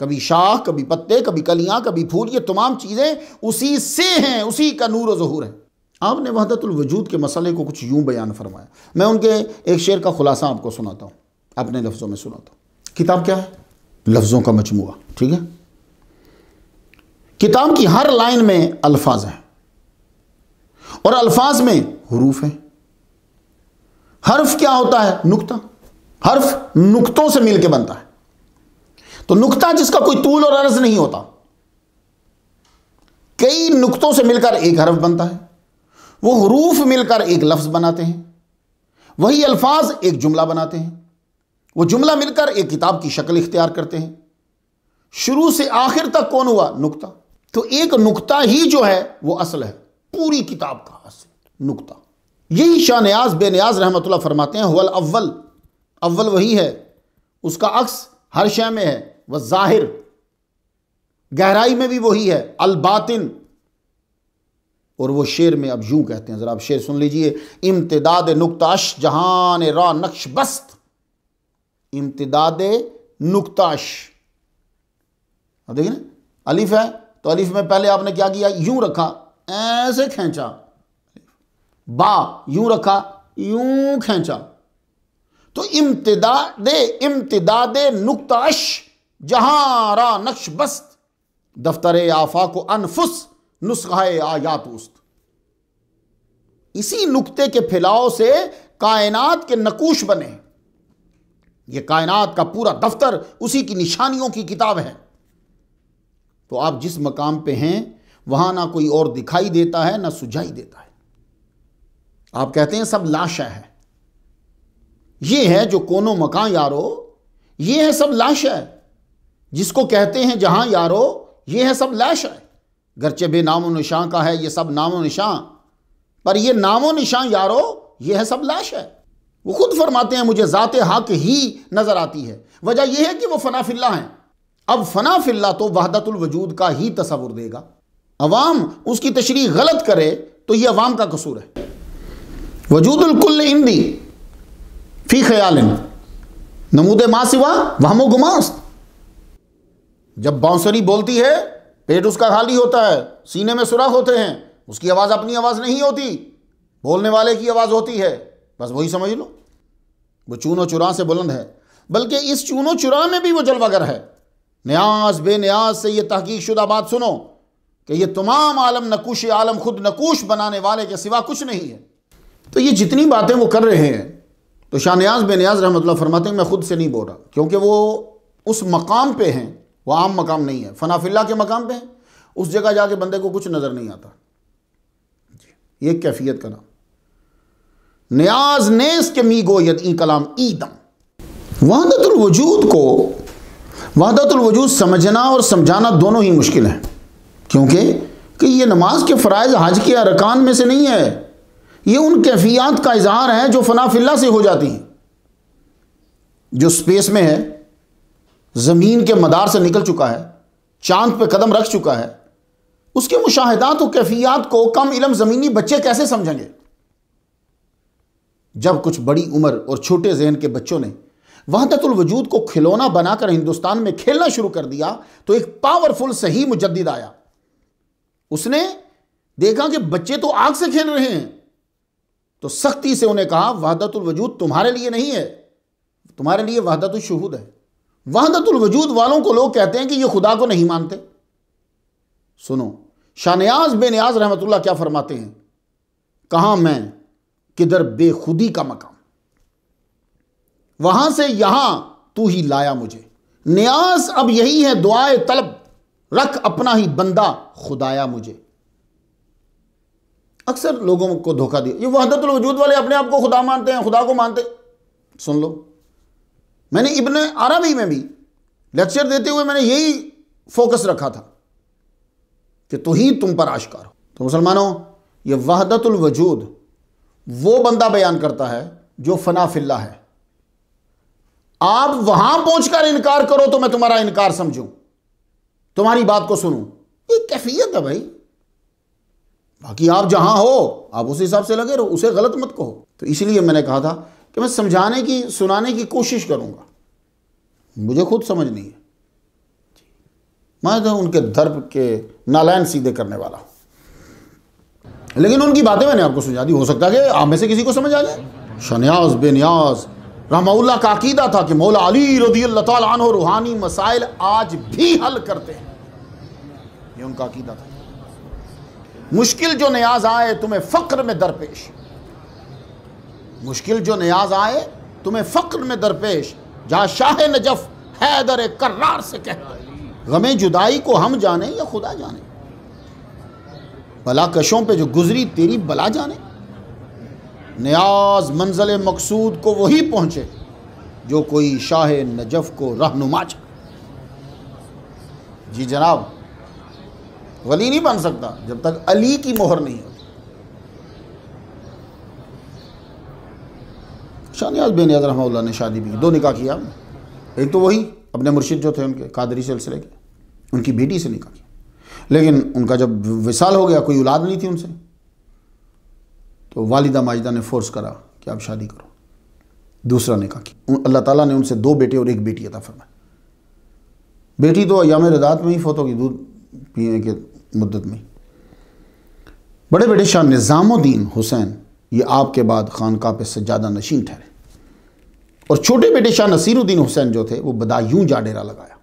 कभी शाख कभी पत्ते कभी कलियां कभी फूल ये तमाम चीज़ें उसी से हैं उसी का नूर जहूर है आपने वहदतुल वजूद के मसले को कुछ यूं बयान फरमाया मैं उनके एक शेर का खुलासा आपको सुनाता हूं अपने लफ्ज़ों में सुनाता हूं किताब क्या है लफ्ज़ों का मजमू ठीक है किताब की हर लाइन में अल्फाज हैं और अल्फाज में हरूफ हैं हर्फ क्या होता है नुकता हर्फ नुकतों से मिलकर बनता है तो नुकता जिसका कोई तूल और अर्ज नहीं होता कई नुकतों से मिलकर एक हर्फ बनता है वो हरूफ मिलकर एक लफ्ज़ बनाते हैं वही अल्फाज एक जुमला बनाते हैं वो जुमला मिलकर एक किताब की शक्ल इख्तियार करते हैं शुरू से आखिर तक कौन हुआ नुकता तो एक नुकता ही जो है वो असल है पूरी किताब का असल नुकता यही शाह न्याज बे न्याज रहमत फरमाते हैं हुल अव्वल अव्वल वही है उसका अक्स हर शय में है वह जाहिर गहराई में भी वही है अलबातिन और वो शेर में अब यूं कहते हैं ज़रा आप शेर सुन लीजिए इम्तदाद नुकताश जहान रा नक्श बस्त इम्तदाद नुकताश देखिए ना अलिफ है तो अलिफ में पहले आपने क्या किया यूं रखा ऐसे खींचा बा यूं रखा यूं खींचा तो इम्तदाद इम्तदाद नुकताश जहां रा नक्श बस्त दफ्तर आफा को अनफुस नुस्खा आयात उस्त इसी नुकते के फैलाव से कायनात के नकूश बने यह कायनात का पूरा दफ्तर उसी की निशानियों की किताब है तो आप जिस मकाम पे हैं वहां ना कोई और दिखाई देता है ना सुझाई देता है आप कहते हैं सब लाशा है ये है जो कोनो मकान यारो ये है सब लाश है जिसको कहते हैं जहां यारो ये है सब लाश है गरचे बे नामो निशां का है ये सब नामो निशां पर ये नामो निशां यारो ये है सब लाश है वो खुद फरमाते हैं मुझे ज़ात हक ही नज़र आती है वजह यह है कि वह फ़नाफिल्ला हैं अब फ़नाफिल्ला तो वहदतुलवजूद का ही तस्वुर देगा अवाम उसकी तशरी गलत करे तो यह अवाम का कसूर है वजूदुल्कुल इंदी फ़ी ख्याल नमूद मा सिवा वहमो गुमास्त जब बांसुरी बोलती है पेट उसका खाली होता है सीने में सुराख होते हैं उसकी आवाज़ अपनी आवाज़ नहीं होती बोलने वाले की आवाज़ होती है बस वही समझ लो वो चूनो चुरा से बुलंद है बल्कि इस चूनो चुरा में भी वो जलवागर है न्याज बेन्याज से ये तहकीक शुदा बात सुनो कि ये तमाम आलम नकुश आलम खुद नकुश बनाने वाले के सिवा कुछ नहीं है तो ये जितनी बातें वो कर रहे हैं तो शाहनयाज बेनियाज रहमत फरमाते हैं मैं खुद से नहीं बोल रहा क्योंकि वो उस मकाम पर हैं वह आम मकाम नहीं है फनाफिल्ला के मकाम पर हैं उस जगह जाके बंदे को कुछ नज़र नहीं आता ये कैफियत का नाम न्याज नेस के मीगो यद ई कलाम ईदम वहदतुलवजूद को वहदतुलवजूद समझना और समझाना दोनों ही मुश्किल है क्योंकि कि ये नमाज के फ़रज़ हज के अरकान में से नहीं है ये उन कैफियात का इजहार है जो फनाफिल्ला से हो जाती हैं जो स्पेस में है ज़मीन के मदार से निकल चुका है चांद पे कदम रख चुका है उसके मुशाहदात और कैफियात को कम इलम ज़मीनी बच्चे कैसे समझेंगे जब कुछ बड़ी उम्र और छोटे जहन के बच्चों ने वजूद को खिलौना बनाकर हिंदुस्तान में खेलना शुरू कर दिया तो एक पावरफुल सही मुजद आया उसने देखा कि बच्चे तो आग से खेल रहे हैं तो सख्ती से उन्हें कहा वजूद तुम्हारे लिए नहीं है तुम्हारे लिए वहदतुलशहूद है वहदतुल वजूद वालों को लोग कहते हैं कि ये खुदा को नहीं मानते सुनो शाहनयाज बेनियाज रहमतुल्ला क्या फरमाते हैं कहा मैं किधर बेखुदी का मकाम वहां से यहां तू ही लाया मुझे न्यास अब यही है दुआए तलब रख अपना ही बंदा खुदाया मुझे अक्सर लोगों को धोखा दिया ये वहदतुल वजूद वाले अपने आप को खुदा मानते हैं खुदा को मानते सुन लो मैंने इबन अरबी में भी लेक्चर देते हुए मैंने यही फोकस रखा था कि तो ही तुम पर आश्कार हो तो मुसलमानों ये वहदतुल वजूद वो बंदा बयान करता है जो फनाफिल्ला है आप वहां पहुंचकर इनकार करो तो मैं तुम्हारा इनकार समझूं तुम्हारी बात को सुनूं ये कैफियत है भाई बाकी आप जहां हो आप उस हिसाब से लगे रहो उसे गलत मत कहो तो इसलिए मैंने कहा था कि मैं समझाने की सुनाने की कोशिश करूंगा मुझे खुद समझ नहीं है मैं तो उनके धर्म के नालायन सीधे करने वाला हूं लेकिन उनकी बातें मैंने आपको सुझा दी हो सकता है कि आप में से किसी को समझ आ जाए शन्यास बेनियाज रामाउल्ला का अकीदा था कि मौला अली रदी अल्लाह रूहानी मसाइल आज भी हल करते हैं ये उनका अकीदा था मुश्किल जो न्याज आए तुम्हें फ़क्र में दरपेश मुश्किल जो न्याज आए तुम्हें फ़क्र में दरपेश जहां शाह नजफ हैदर करार से कहते गमे जुदाई को हम जाने या खुदा जाने बलाकशों पे जो गुजरी तेरी बला जाने न्याज मंजिल मकसूद को वही पहुंचे जो कोई शाह नजफ को रहनुमा चाहे जी जनाब वली नहीं बन सकता जब तक अली की मोहर नहीं होती शाहनियाज बेन रहमल्ला ने शादी भी दो निकाह किया एक तो वही अपने मुर्शिद जो थे उनके कादरी सिलसिले के उनकी बेटी से निकाह लेकिन उनका जब विशाल हो गया कोई औलाद नहीं थी उनसे तो वालिदा माजिदा ने फोर्स करा कि आप शादी करो दूसरा ने कहा कि अल्लाह ताला ने उनसे दो बेटे और एक बेटी अदा फरमाई बेटी तो अयाम रदात में ही फोतों की दूध पीने के मुद्दत में बड़े बड़े शाह निज़ामुद्दीन हुसैन ये आपके बाद खानका पे सज्जादा नशीन ठहरे और छोटे बेटे शाह नसीरुद्दीन हुसैन जो थे वो बदायूं जा डेरा लगाया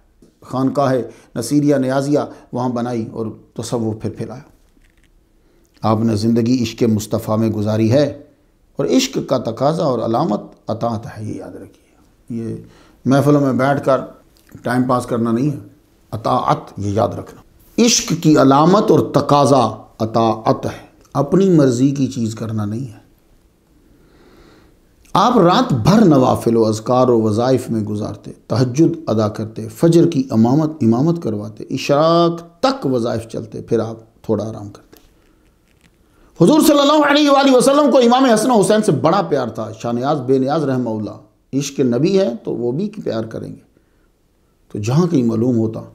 खानकाह नसीरिया न्याजिया वहाँ बनाई और तसवुफ़ फिर फैलाया आपने ज़िंदगी इश्क मुस्तफ़ा में गुजारी है और इश्क का तकाजा और अलामत अतात है ये याद रखिए ये महफलों में बैठ कर टाइम पास करना नहीं है अतात ये याद रखना इश्क की अलामत और तकाजा अतात है अपनी मर्ज़ी की चीज़ करना नहीं है आप रात भर नवाफिल अजकार वज़ाइफ में गुजारते तहजद अदा करते फजर की अमामत इमामत करवाते इशराक तक वज़ाइफ चलते फिर आप थोड़ा आराम करते हजूर सल्लल्लाहु अलैहि वसल्लम को इमाम हसन हुसैन से बड़ा प्यार था शाहनयाज बेनियाज रहमल्ला इश्क नबी है तो वो भी प्यार करेंगे तो जहाँ कहीं मालूम होता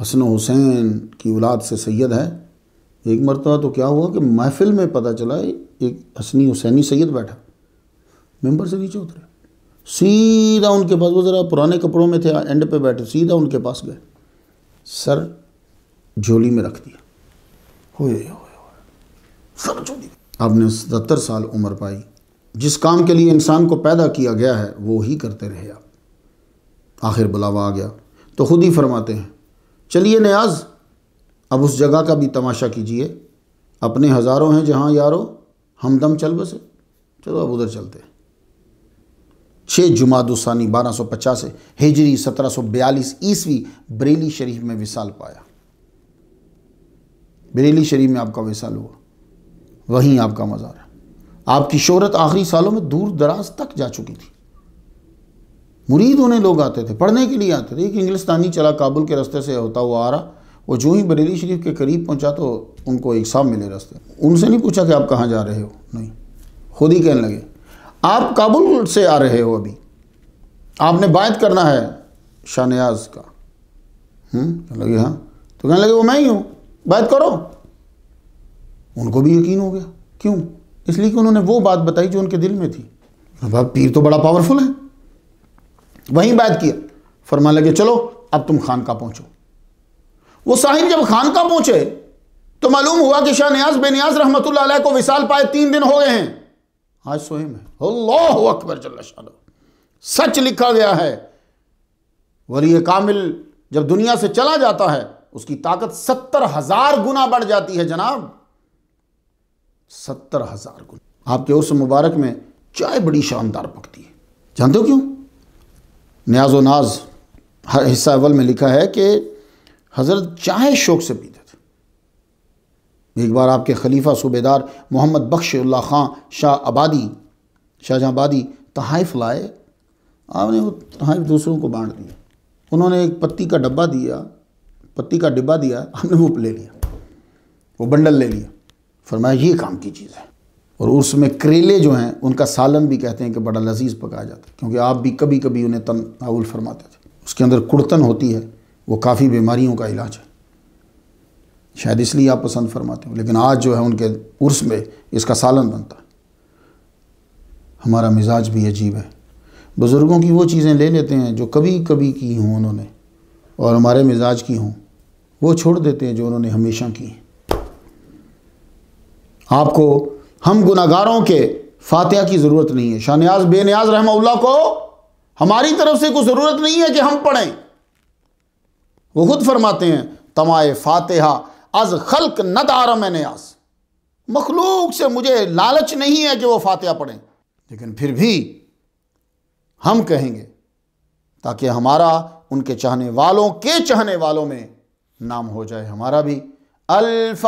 हसन हुसैन की औलाद से सैद है एक मरतबा तो क्या हुआ कि महफिल में पता चला एक हसनी हुसैनी सैद बैठा मेंबर से नीचे उतरे सीधा उनके पास वो ज़रा पुराने कपड़ों में थे एंड पे बैठे सीधा उनके पास गए सर झोली में रख दिया होए होए सर झोली आपने सतर साल उम्र पाई जिस काम के लिए इंसान को पैदा किया गया है वो ही करते रहे आप आखिर बुलावा आ गया तो खुद ही फरमाते हैं चलिए न्याज अब उस जगह का भी तमाशा कीजिए अपने हज़ारों हैं जहाँ यारो हमदम चल बसे चलो अब उधर चलते हैं छः जुमादुसानी बारह सौ पचास हिजरी सत्रह सौ बयालीस ईस्वी बरेली शरीफ में विसाल पाया बरेली शरीफ में आपका विशाल हुआ वहीं आपका मज़ार है आपकी शोहरत आखिरी सालों में दूर दराज तक जा चुकी थी मुरीद होने लोग आते थे पढ़ने के लिए आते थे एक इंग्लिस्तानी चला काबुल के रास्ते से होता हुआ आ रहा वो जो ही बरेली शरीफ के करीब पहुंचा तो उनको एक साहब मिले रास्ते उनसे नहीं पूछा कि आप कहाँ जा रहे हो नहीं खुद ही कहने लगे आप काबुल से आ रहे हो अभी आपने बात करना है शाहनयाज का हम्म, लगे हाँ तो कहने लगे वो मैं ही हूँ बात करो उनको भी यकीन हो गया क्यों इसलिए कि उन्होंने वो बात बताई जो उनके दिल में थी अब पीर तो बड़ा पावरफुल है वहीं बात किया फरमा लगे चलो अब तुम खानका पहुंचो वो साहिब जब खानका पहुंचे तो मालूम हुआ कि शाह नयाज बेनियाज रहमतुल्लाह को विशाल पाए तीन दिन हो गए हैं आज सोहिम है अल्लाह अकबर जल्ला सच लिखा गया है वली कामिल जब दुनिया से चला जाता है उसकी ताकत सत्तर हजार गुना बढ़ जाती है जनाब सत्तर हजार गुना आपके उस मुबारक में चाय बड़ी शानदार पकती है जानते हो क्यों न्याज नाज हर हिस्सा अवल में लिखा है कि हज़रत चाय शौक से पी एक बार आपके खलीफा सूबेदार मोहम्मद बख्श खां शाह आबादी शाहजहाँ आबादी तहाइफ लाए आपने वो तहाइफ दूसरों को बांट दिया उन्होंने एक पत्ती का डब्बा दिया पत्ती का डिब्बा दिया हमने वो ले लिया वो बंडल ले लिया फरमाया ये काम की चीज़ है और उसमें करेले जो हैं उनका सालन भी कहते हैं कि बड़ा लजीज पकाया जाता है क्योंकि आप भी कभी कभी उन्हें तनाउल फरमाते थे उसके अंदर कुड़तन होती है वो काफ़ी बीमारियों का इलाज है शायद इसलिए आप पसंद फरमाते हो लेकिन आज जो है उनके उर्स में इसका सालन बनता है हमारा मिजाज भी अजीब है बुज़ुर्गों की वो चीज़ें ले लेते हैं जो कभी कभी की हों उन्होंने और हमारे मिजाज की हों वो छोड़ देते हैं जो उन्होंने हमेशा की आपको हम गुनागारों के फातिहा की ज़रूरत नहीं है बे बेनियाज रहमल्ला को हमारी तरफ से कोई ज़रूरत नहीं है कि हम पढ़ें वो खुद फरमाते हैं तमाए फातिहा अज खल्क न दार मैं न्यास मखलूक से मुझे लालच नहीं है कि वो फातिहा पढ़ें लेकिन फिर भी हम कहेंगे ताकि हमारा उनके चाहने वालों के चाहने वालों में नाम हो जाए हमारा भी अल्फातिहा